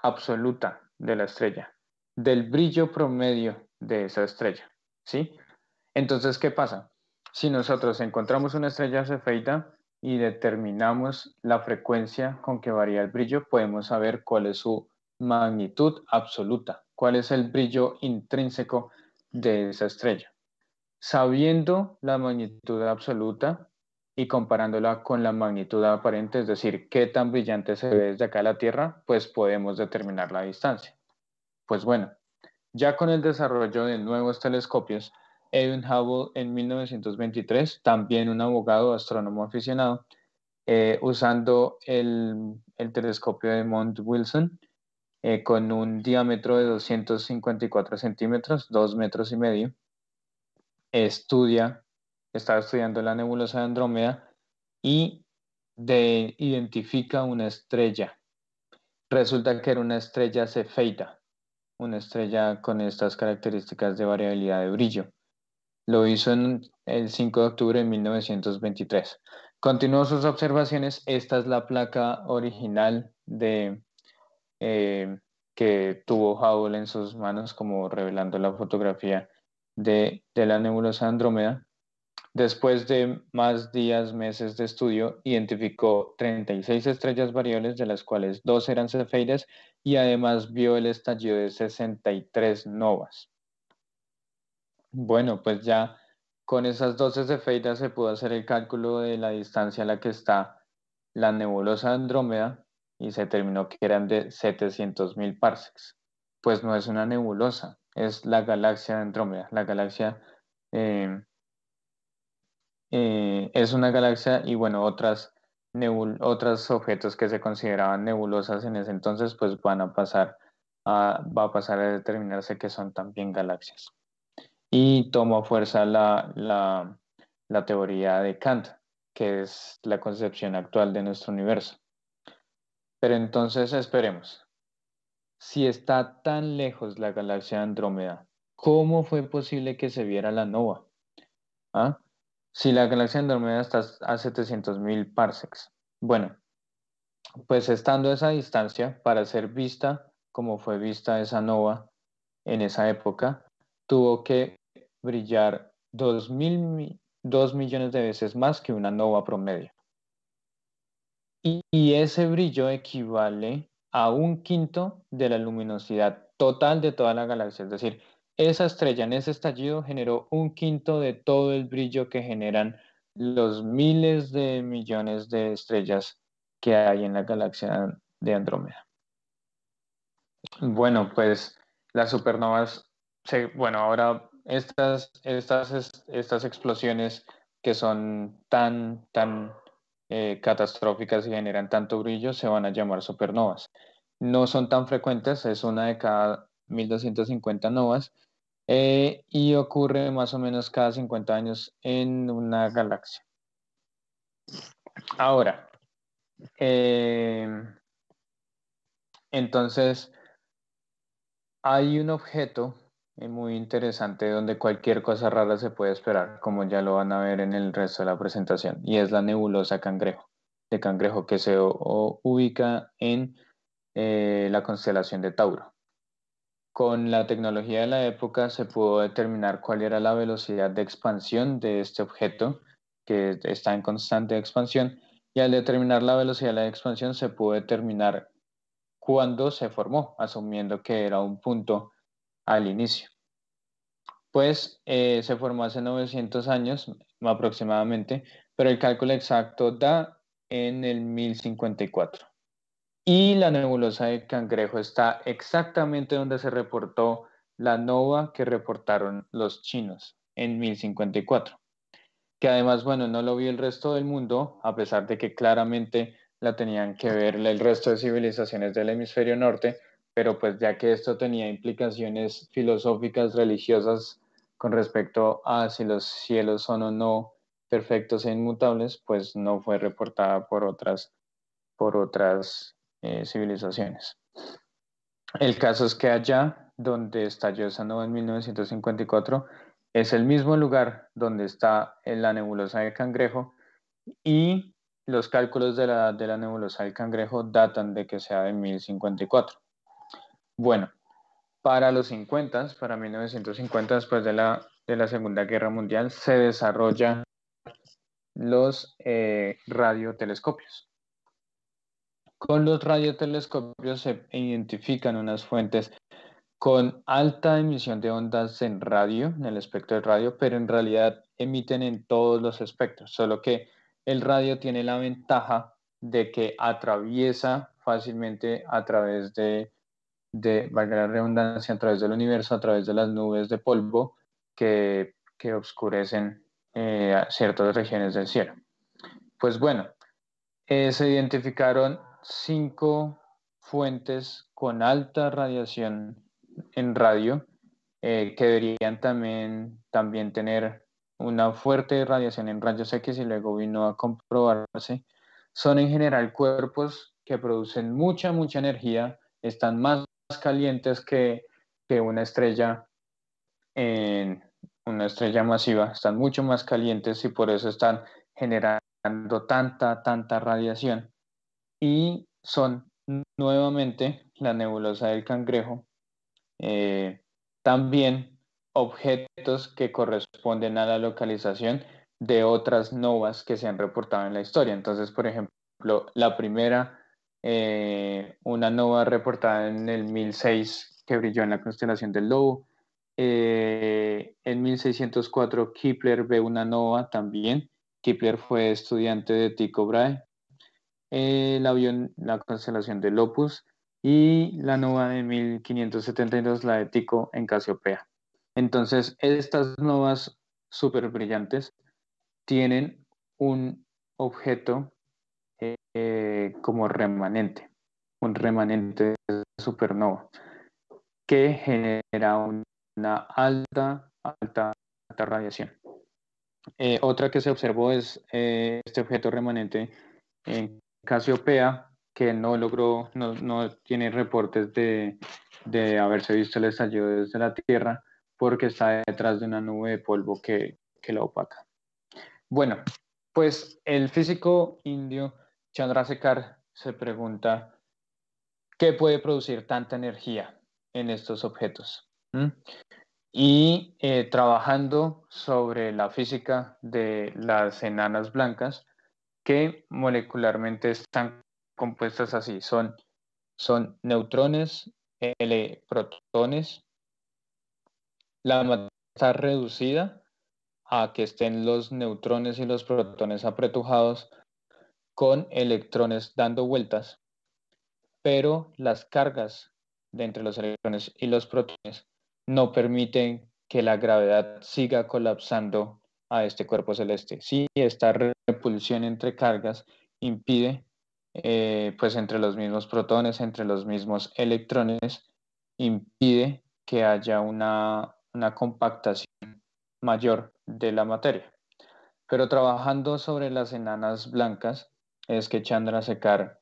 absoluta de la estrella, del brillo promedio de esa estrella, ¿sí? Entonces, ¿qué pasa? Si nosotros encontramos una estrella cefeida y determinamos la frecuencia con que varía el brillo, podemos saber cuál es su magnitud absoluta, cuál es el brillo intrínseco de esa estrella. Sabiendo la magnitud absoluta, y comparándola con la magnitud aparente, es decir, qué tan brillante se ve desde acá la Tierra, pues podemos determinar la distancia. Pues bueno, ya con el desarrollo de nuevos telescopios, Edwin Hubble en 1923, también un abogado astrónomo aficionado, eh, usando el, telescopio de Mount Wilson eh, con un diámetro de 254 centímetros, 2 metros y medio, estudia estaba estudiando la nebulosa de Andrómeda y de, identifica una estrella. Resulta que era una estrella cefeida, una estrella con estas características de variabilidad de brillo. Lo hizo el 5 de octubre de 1923. Continuó sus observaciones. Esta es la placa original de, eh, que tuvo Hubble en sus manos, como revelando la fotografía de, de la nebulosa Andrómeda. Después de más días, meses de estudio, identificó 36 estrellas variables, de las cuales dos eran cefeidas, y además vio el estallido de 63 novas. Bueno, pues ya con esas 12 cefeidas se pudo hacer el cálculo de la distancia a la que está la nebulosa Andrómeda y se terminó que eran de 700.000 parsecs. Pues no es una nebulosa, es la galaxia Andrómeda, la galaxia eh, eh, es una galaxia y bueno, otras nebul otros objetos que se consideraban nebulosas en ese entonces, pues van a pasar a, va a pasar a determinarse que son también galaxias. Y toma fuerza la, teoría de Kant, que es la concepción actual de nuestro universo. Pero entonces esperemos. Si está tan lejos la galaxia Andrómeda, ¿cómo fue posible que se viera la nova? ¿Ah? Si la galaxia Andrómeda está a 700.000 parsecs. Bueno, pues estando a esa distancia, para ser vista como fue vista esa nova en esa época, tuvo que brillar dos millones de veces más que una nova promedio. y ese brillo equivale a un quinto de la luminosidad total de toda la galaxia. Es decir, esa estrella en ese estallido generó un quinto de todo el brillo que generan los miles de millones de estrellas que hay en la galaxia de Andrómeda. Bueno, pues las supernovas, bueno, ahora estas, estas, estas explosiones que son tan, tan eh, catastróficas y generan tanto brillo se van a llamar supernovas. No son tan frecuentes, es una de cada 1250 novas, eh, y ocurre más o menos cada 50 años en una galaxia. Ahora, eh, entonces, hay un objeto muy interesante donde cualquier cosa rara se puede esperar, como ya lo van a ver en el resto de la presentación, y es la nebulosa cangrejo, de cangrejo que se ubica en eh, la constelación de Tauro. Con la tecnología de la época se pudo determinar cuál era la velocidad de expansión de este objeto, que está en constante expansión, y al determinar la velocidad de la expansión se pudo determinar cuándo se formó, asumiendo que era un punto al inicio. Pues eh, se formó hace 900 años aproximadamente, pero el cálculo exacto da en el 1054. Y la nebulosa de cangrejo está exactamente donde se reportó la nova que reportaron los chinos en 1054. Que además, bueno, no lo vio el resto del mundo, a pesar de que claramente la tenían que ver el resto de civilizaciones del hemisferio norte, pero pues ya que esto tenía implicaciones filosóficas, religiosas con respecto a si los cielos son o no perfectos e inmutables, pues no fue reportada por otras, por otras eh, civilizaciones. El caso es que allá donde estalló esa nube en 1954 es el mismo lugar donde está eh, la nebulosa del cangrejo y los cálculos de la, de la nebulosa del cangrejo datan de que sea de 1054. Bueno, para los 50, para 1950, después de la, de la Segunda Guerra Mundial, se desarrollan los eh, radiotelescopios. Con los radiotelescopios se identifican unas fuentes con alta emisión de ondas en radio, en el espectro de radio, pero en realidad emiten en todos los espectros, solo que el radio tiene la ventaja de que atraviesa fácilmente a través de, de la redundancia, a través del universo, a través de las nubes de polvo que, que oscurecen eh, ciertas regiones del cielo. Pues bueno, eh, se identificaron cinco fuentes con alta radiación en radio eh, que deberían también, también tener una fuerte radiación en rayos X y luego vino a comprobarse, son en general cuerpos que producen mucha, mucha energía, están más calientes que, que una estrella en una estrella masiva, están mucho más calientes y por eso están generando tanta, tanta radiación y son nuevamente la nebulosa del cangrejo, eh, también objetos que corresponden a la localización de otras novas que se han reportado en la historia. Entonces, por ejemplo, la primera, eh, una nova reportada en el 1006 que brilló en la constelación del Lobo. Eh, en 1604 Kepler ve una nova también. Kepler fue estudiante de Tycho Brahe eh, la, avión, la constelación de Lopus y la nova de 1572, la de Tico en Casiopea. Entonces, estas novas super brillantes tienen un objeto eh, como remanente, un remanente supernova, que genera una alta, alta, alta radiación. Eh, otra que se observó es este objeto remanente en Casiopea, que no logró, no, tiene reportes de, haberse visto el estallido desde la Tierra, porque está detrás de una nube de polvo que, la opaca. Bueno, pues el físico indio Chandra Chandrasekhar se pregunta, ¿qué puede producir tanta energía en estos objetos? ¿Mm? Y eh, trabajando sobre la física de las enanas blancas, que molecularmente están compuestas así. Son, son neutrones, L protones. La matriz está reducida a que estén los neutrones y los protones apretujados con electrones dando vueltas, pero las cargas de entre los electrones y los protones no permiten que la gravedad siga colapsando a este cuerpo celeste. Sí está entre cargas impide, eh, pues entre los mismos protones, entre los mismos electrones, impide que haya una, una compactación mayor de la materia. Pero trabajando sobre las enanas blancas, es que Chandra Sekar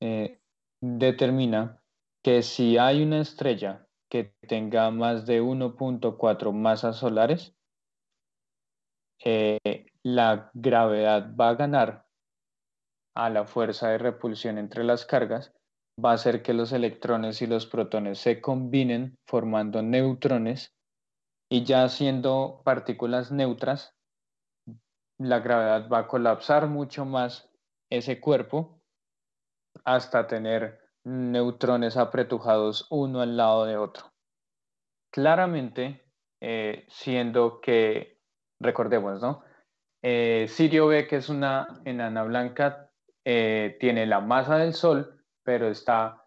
eh, determina que si hay una estrella que tenga más de 1.4 masas solares, eh, la gravedad va a ganar a la fuerza de repulsión entre las cargas, va a hacer que los electrones y los protones se combinen formando neutrones y ya siendo partículas neutras, la gravedad va a colapsar mucho más ese cuerpo hasta tener neutrones apretujados uno al lado de otro. Claramente, eh, siendo que, recordemos, ¿no? Eh, Sirio B, que es una enana blanca, eh, tiene la masa del Sol, pero está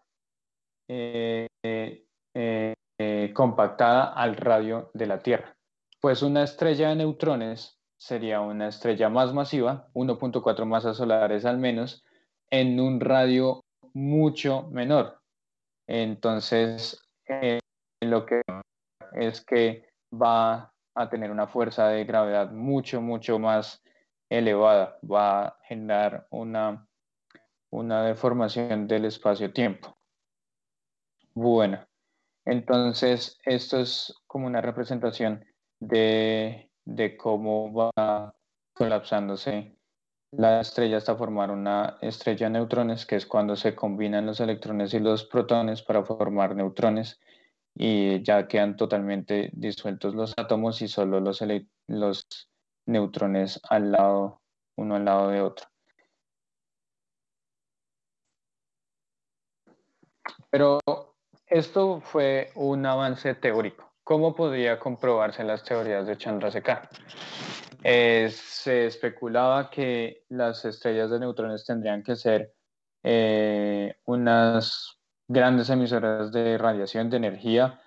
eh, compactada al radio de la Tierra. Pues una estrella de neutrones sería una estrella más masiva, 1.4 masas solares al menos, en un radio mucho menor. Entonces, lo que es que va a tener una fuerza de gravedad mucho, mucho más elevada. Va a generar una, deformación del espacio-tiempo. Bueno, entonces esto es como una representación de, de cómo va colapsándose la estrella hasta formar una estrella de neutrones, que es cuando se combinan los electrones y los protones para formar neutrones y ya quedan totalmente disueltos los átomos y solo los, neutrones al lado, uno al lado de otro. Pero esto fue un avance teórico. ¿Cómo podría comprobarse las teorías de Chandrasekhar? Eh, se especulaba que las estrellas de neutrones tendrían que ser eh, unas grandes emisoras de radiación, de energía,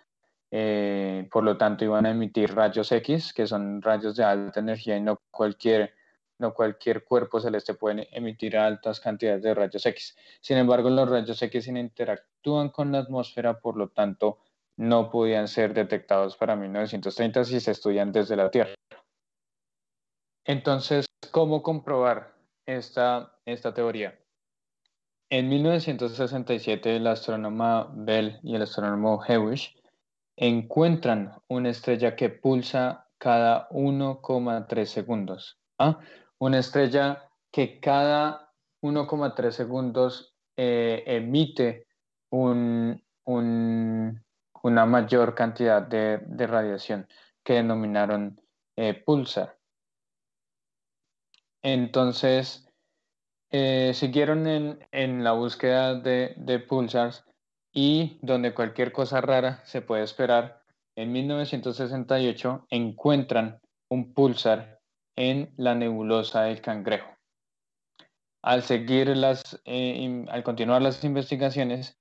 eh, por lo tanto iban a emitir rayos X, que son rayos de alta energía y no cualquier, no cualquier cuerpo celeste puede emitir altas cantidades de rayos X. Sin embargo, los rayos X interactúan con la atmósfera, por lo tanto no podían ser detectados para 1930 si se estudian desde la Tierra. Entonces, ¿cómo comprobar esta teoría? En 1967, el astrónoma Bell y el astrónomo Hewish encuentran una estrella que pulsa cada 1,3 segundos. ¿ah? Una estrella que cada 1,3 segundos eh, emite una mayor cantidad de, radiación que denominaron eh, pulsar. Entonces, eh, siguieron en, la búsqueda de, pulsars y donde cualquier cosa rara se puede esperar, en 1968 encuentran un pulsar en la nebulosa del cangrejo. Al, seguir las, eh, al continuar las investigaciones,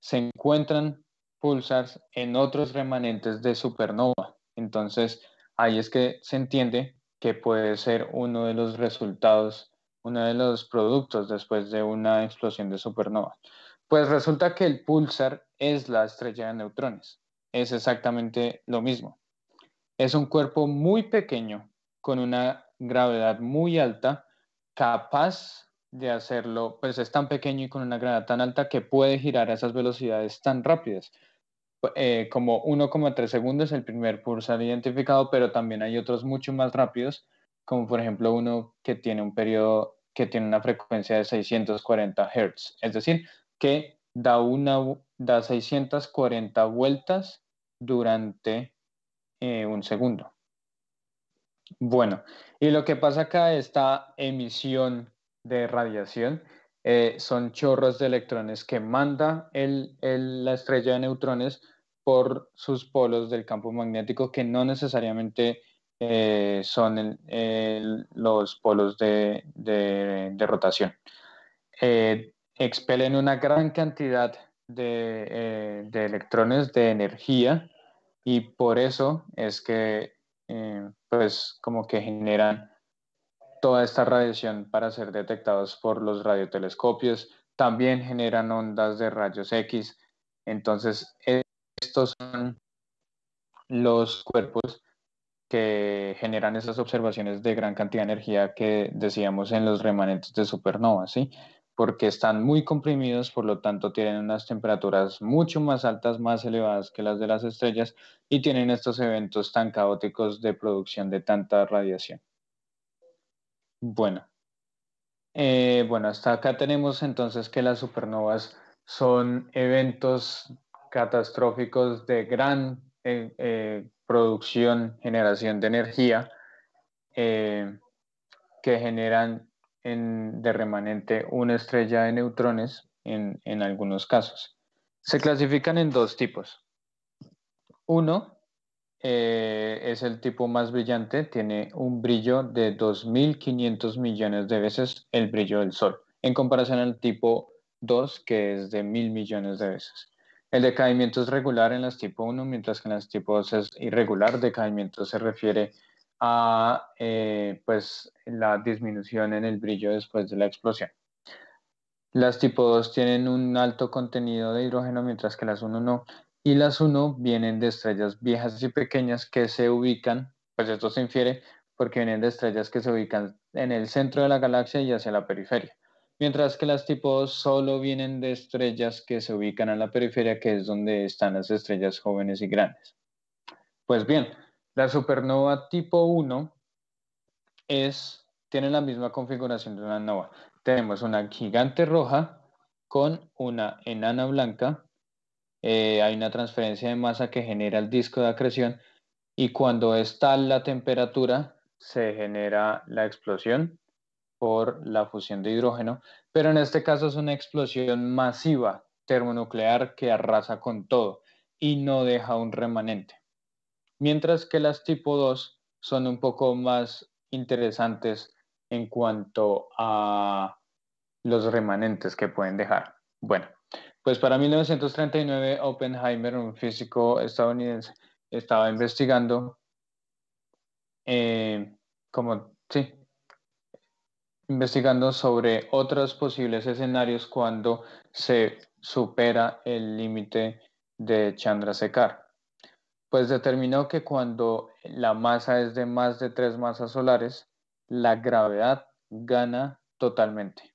se encuentran pulsars en otros remanentes de supernova. Entonces, ahí es que se entiende que puede ser uno de los resultados uno de los productos después de una explosión de supernova. Pues resulta que el pulsar es la estrella de neutrones. Es exactamente lo mismo. Es un cuerpo muy pequeño, con una gravedad muy alta, capaz de hacerlo, pues es tan pequeño y con una gravedad tan alta que puede girar a esas velocidades tan rápidas. Eh, como 1,3 segundos el primer pulsar identificado, pero también hay otros mucho más rápidos, como por ejemplo uno que tiene un periodo que tiene una frecuencia de 640 Hz, es decir, que da, una, 640 vueltas durante eh, un segundo. Bueno, y lo que pasa acá, esta emisión de radiación, eh, son chorros de electrones que manda el, la estrella de neutrones por sus polos del campo magnético que no necesariamente eh, son los polos de, rotación. Eh, expelen una gran cantidad de, eh, de, electrones de energía y por eso es que pues como que generan toda esta radiación para ser detectados por los radiotelescopios, también generan ondas de rayos X. Entonces, estos son los cuerpos que generan esas observaciones de gran cantidad de energía que decíamos en los remanentes de supernovas, ¿sí? porque están muy comprimidos, por lo tanto tienen unas temperaturas mucho más altas, más elevadas que las de las estrellas y tienen estos eventos tan caóticos de producción de tanta radiación. Bueno, eh, bueno, hasta acá tenemos entonces que las supernovas son eventos catastróficos de gran eh, eh, producción, generación de energía eh, que generan en, de remanente una estrella de neutrones en, en algunos casos. Se clasifican en dos tipos. Uno eh, es el tipo más brillante, tiene un brillo de 2.500 millones de veces el brillo del Sol, en comparación al tipo 2, que es de 1.000 millones de veces. El decaimiento es regular en las tipo 1, mientras que en las tipo 2 es irregular. Decaimiento se refiere a eh, pues, la disminución en el brillo después de la explosión. Las tipo 2 tienen un alto contenido de hidrógeno, mientras que las 1 no. Y las 1 vienen de estrellas viejas y pequeñas que se ubican, pues esto se infiere porque vienen de estrellas que se ubican en el centro de la galaxia y hacia la periferia mientras que las tipo solo vienen de estrellas que se ubican a la periferia, que es donde están las estrellas jóvenes y grandes. Pues bien, la supernova tipo 1 es, tiene la misma configuración de una nova. Tenemos una gigante roja con una enana blanca. Eh, hay una transferencia de masa que genera el disco de acreción y cuando está la temperatura se genera la explosión por la fusión de hidrógeno, pero en este caso es una explosión masiva termonuclear que arrasa con todo y no deja un remanente. Mientras que las tipo 2 son un poco más interesantes en cuanto a los remanentes que pueden dejar. Bueno, pues para 1939 Oppenheimer, un físico estadounidense, estaba investigando eh, como, sí, investigando sobre otros posibles escenarios cuando se supera el límite de Chandrasekhar. Pues determinó que cuando la masa es de más de tres masas solares, la gravedad gana totalmente.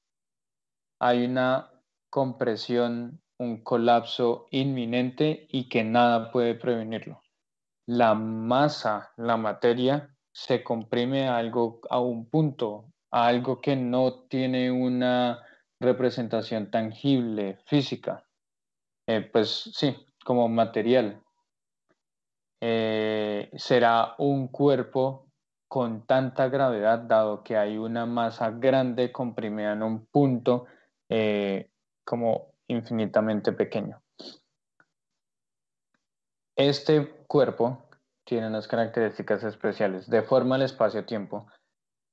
Hay una compresión, un colapso inminente y que nada puede prevenirlo. La masa, la materia, se comprime algo, a un punto, algo que no tiene una representación tangible, física. Eh, pues sí, como material. Eh, será un cuerpo con tanta gravedad, dado que hay una masa grande comprimida en un punto eh, como infinitamente pequeño. Este cuerpo tiene unas características especiales. De forma el espacio-tiempo,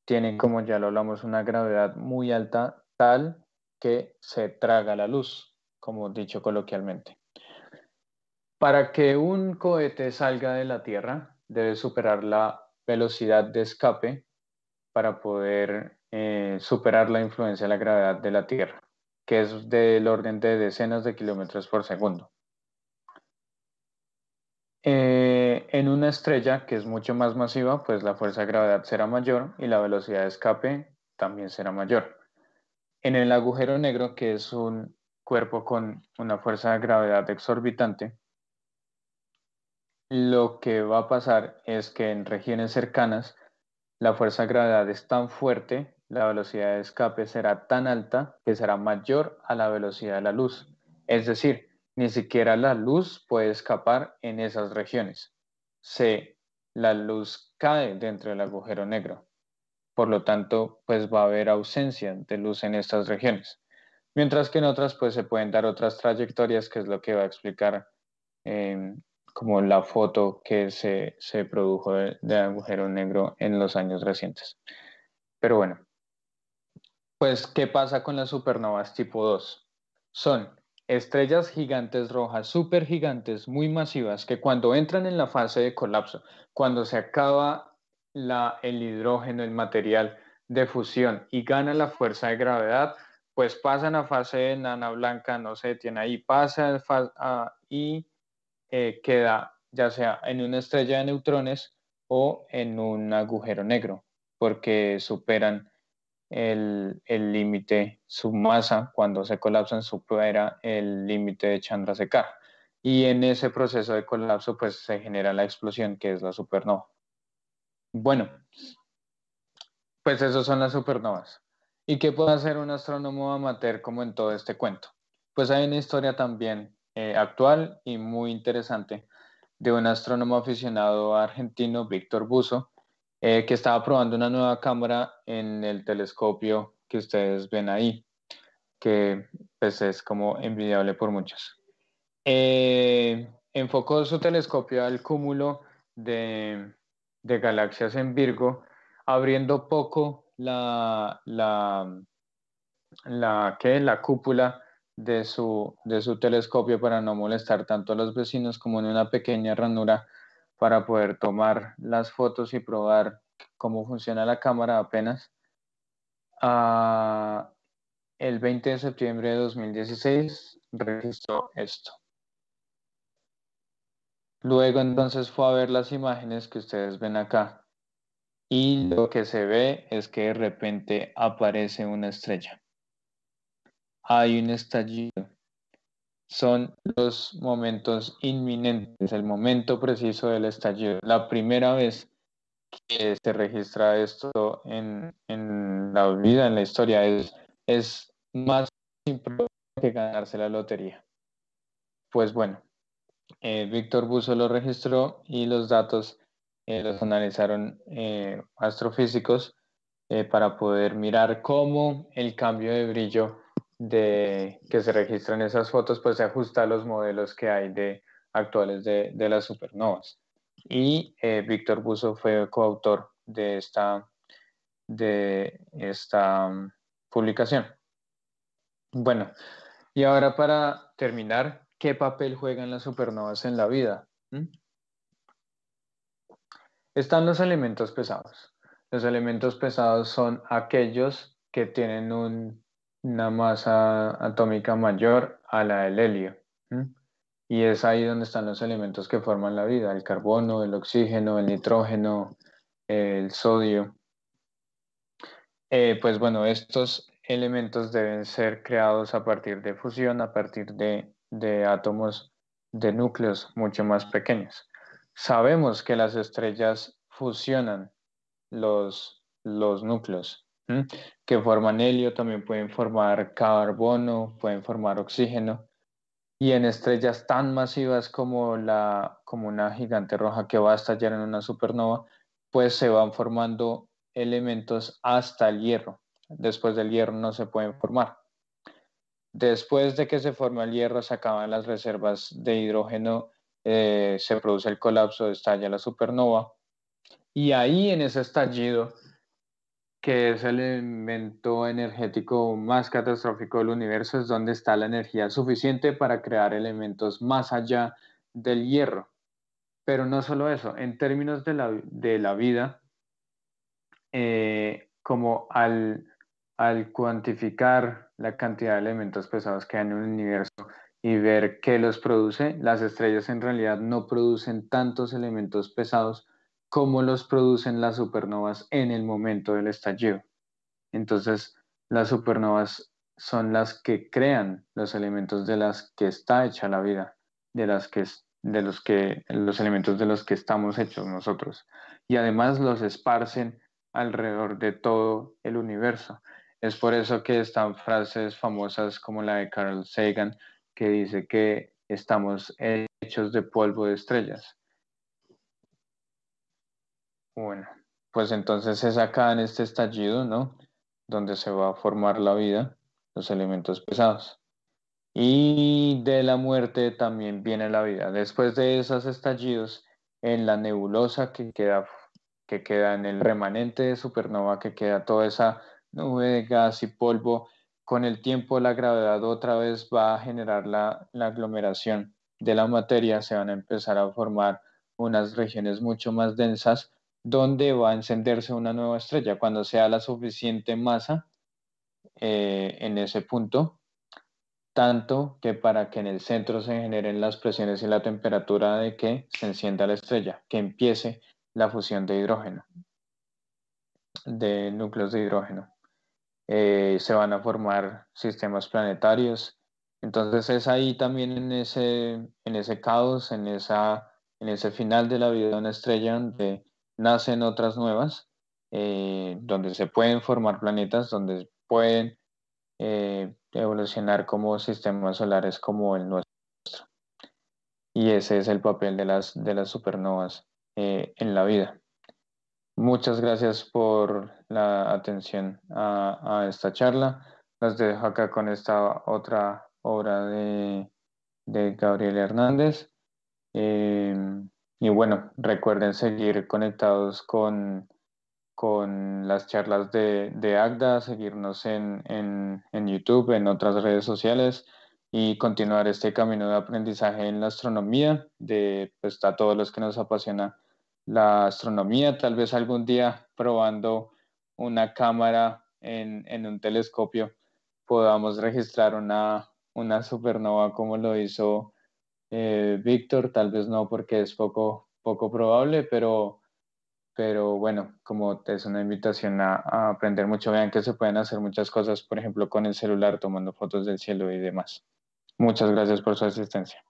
tienen, como ya lo hablamos, una gravedad muy alta, tal que se traga la luz, como dicho coloquialmente. Para que un cohete salga de la Tierra, debe superar la velocidad de escape para poder eh, superar la influencia de la gravedad de la Tierra, que es del orden de decenas de kilómetros por segundo. Eh, en una estrella que es mucho más masiva, pues la fuerza de gravedad será mayor y la velocidad de escape también será mayor. En el agujero negro, que es un cuerpo con una fuerza de gravedad exorbitante, lo que va a pasar es que en regiones cercanas la fuerza de gravedad es tan fuerte, la velocidad de escape será tan alta que será mayor a la velocidad de la luz. Es decir, ni siquiera la luz puede escapar en esas regiones. C. La luz cae dentro del agujero negro. Por lo tanto, pues va a haber ausencia de luz en estas regiones. Mientras que en otras, pues se pueden dar otras trayectorias, que es lo que va a explicar eh, como la foto que se, produjo de, agujero negro en los años recientes. Pero bueno, pues, ¿qué pasa con las supernovas tipo 2? Son estrellas gigantes rojas, gigantes, muy masivas, que cuando entran en la fase de colapso, cuando se acaba el hidrógeno, el material de fusión y gana la fuerza de gravedad, pues pasan a fase de nana blanca, no se tiene ahí, pasa a, y eh, queda ya sea en una estrella de neutrones o en un agujero negro, porque superan el límite su masa cuando se colapsa en su supera el límite de Chandrasekhar. Y en ese proceso de colapso, pues se genera la explosión que es la supernova. Bueno, pues esas son las supernovas. ¿Y qué puede hacer un astrónomo amateur como en todo este cuento? Pues hay una historia también eh, actual y muy interesante de un astrónomo aficionado argentino, Víctor Buzo, eh, que estaba probando una nueva cámara en el telescopio que ustedes ven ahí, que pues es como envidiable por muchos. Eh, enfocó su telescopio al cúmulo de, galaxias en Virgo, abriendo poco la, la, cúpula de su, de su telescopio para no molestar tanto a los vecinos como en una pequeña ranura para poder tomar las fotos y probar cómo funciona la cámara apenas. Ah, el 20 de septiembre de 2016 registró esto. Luego entonces fue a ver las imágenes que ustedes ven acá. Y lo que se ve es que de repente aparece una estrella. Hay un estallido son los momentos inminentes, el momento preciso del estallido. La primera vez que se registra esto en, la vida, en la historia, es, más improbable que ganarse la lotería. Pues bueno, eh, Víctor Buso lo registró y los datos eh, los analizaron eh, astrofísicos para poder mirar cómo el cambio de brillo de que se registran esas fotos, pues se ajusta a los modelos que hay de actuales de, de las supernovas. Y eh, Víctor Buzo fue coautor de esta, de esta mm, publicación. Bueno, y ahora para terminar, ¿qué papel juegan las supernovas en la vida? ¿Mm? Están los elementos pesados. Los elementos pesados son aquellos que tienen un una masa atómica mayor a la del helio. Y es ahí donde están los elementos que forman la vida, el carbono, el oxígeno, el nitrógeno, el sodio. Eh, pues bueno, estos elementos deben ser creados a partir de fusión, a partir de, de átomos de núcleos mucho más pequeños. Sabemos que las estrellas fusionan los, los núcleos, que forman helio, también pueden formar carbono, pueden formar oxígeno. Y en estrellas tan masivas como, la, como una gigante roja que va a estallar en una supernova, pues se van formando elementos hasta el hierro. Después del hierro no se pueden formar. Después de que se forma el hierro, se acaban las reservas de hidrógeno, eh, se produce el colapso, estalla la supernova. Y ahí en ese estallido que es el elemento energético más catastrófico del universo, es donde está la energía suficiente para crear elementos más allá del hierro. Pero no solo eso, en términos de la, de la vida, eh, como al, al cuantificar la cantidad de elementos pesados que hay en el universo y ver qué los produce, las estrellas en realidad no producen tantos elementos pesados cómo los producen las supernovas en el momento del estallido. Entonces, las supernovas son las que crean los elementos de las que está hecha la vida, de las los que los elementos de los que estamos hechos nosotros y además los esparcen alrededor de todo el universo. Es por eso que están frases famosas como la de Carl Sagan que dice que estamos hechos de polvo de estrellas. Bueno, pues entonces es acá en este estallido, ¿no? Donde se va a formar la vida, los elementos pesados. Y de la muerte también viene la vida. Después de esos estallidos, en la nebulosa que queda, que queda en el remanente de supernova, que queda toda esa nube de gas y polvo, con el tiempo la gravedad otra vez va a generar la, la aglomeración de la materia, se van a empezar a formar unas regiones mucho más densas ¿Dónde va a encenderse una nueva estrella. Cuando sea la suficiente masa eh, en ese punto, tanto que para que en el centro se generen las presiones y la temperatura de que se encienda la estrella, que empiece la fusión de hidrógeno, de núcleos de hidrógeno. Eh, se van a formar sistemas planetarios. Entonces es ahí también en ese, en ese caos, en, esa, en ese final de la vida de una estrella de nacen otras nuevas, eh, donde se pueden formar planetas, donde pueden eh, evolucionar como sistemas solares como el nuestro. Y ese es el papel de las, de las supernovas eh, en la vida. Muchas gracias por la atención a, esta charla. Las dejo acá con esta otra obra de, Gabriel Hernández. Y bueno, recuerden seguir conectados con, con las charlas de, de Agda, seguirnos en, en, en, YouTube, en otras redes sociales y continuar este camino de aprendizaje en la astronomía, de pues, a todos los que nos apasiona la astronomía, tal vez algún día probando una cámara en, en un telescopio podamos registrar una, una supernova como lo hizo eh, Víctor, tal vez no, porque es poco, poco probable, pero, pero bueno, como es una invitación a, a, aprender mucho, vean que se pueden hacer muchas cosas, por ejemplo, con el celular, tomando fotos del cielo y demás. Muchas gracias por su asistencia.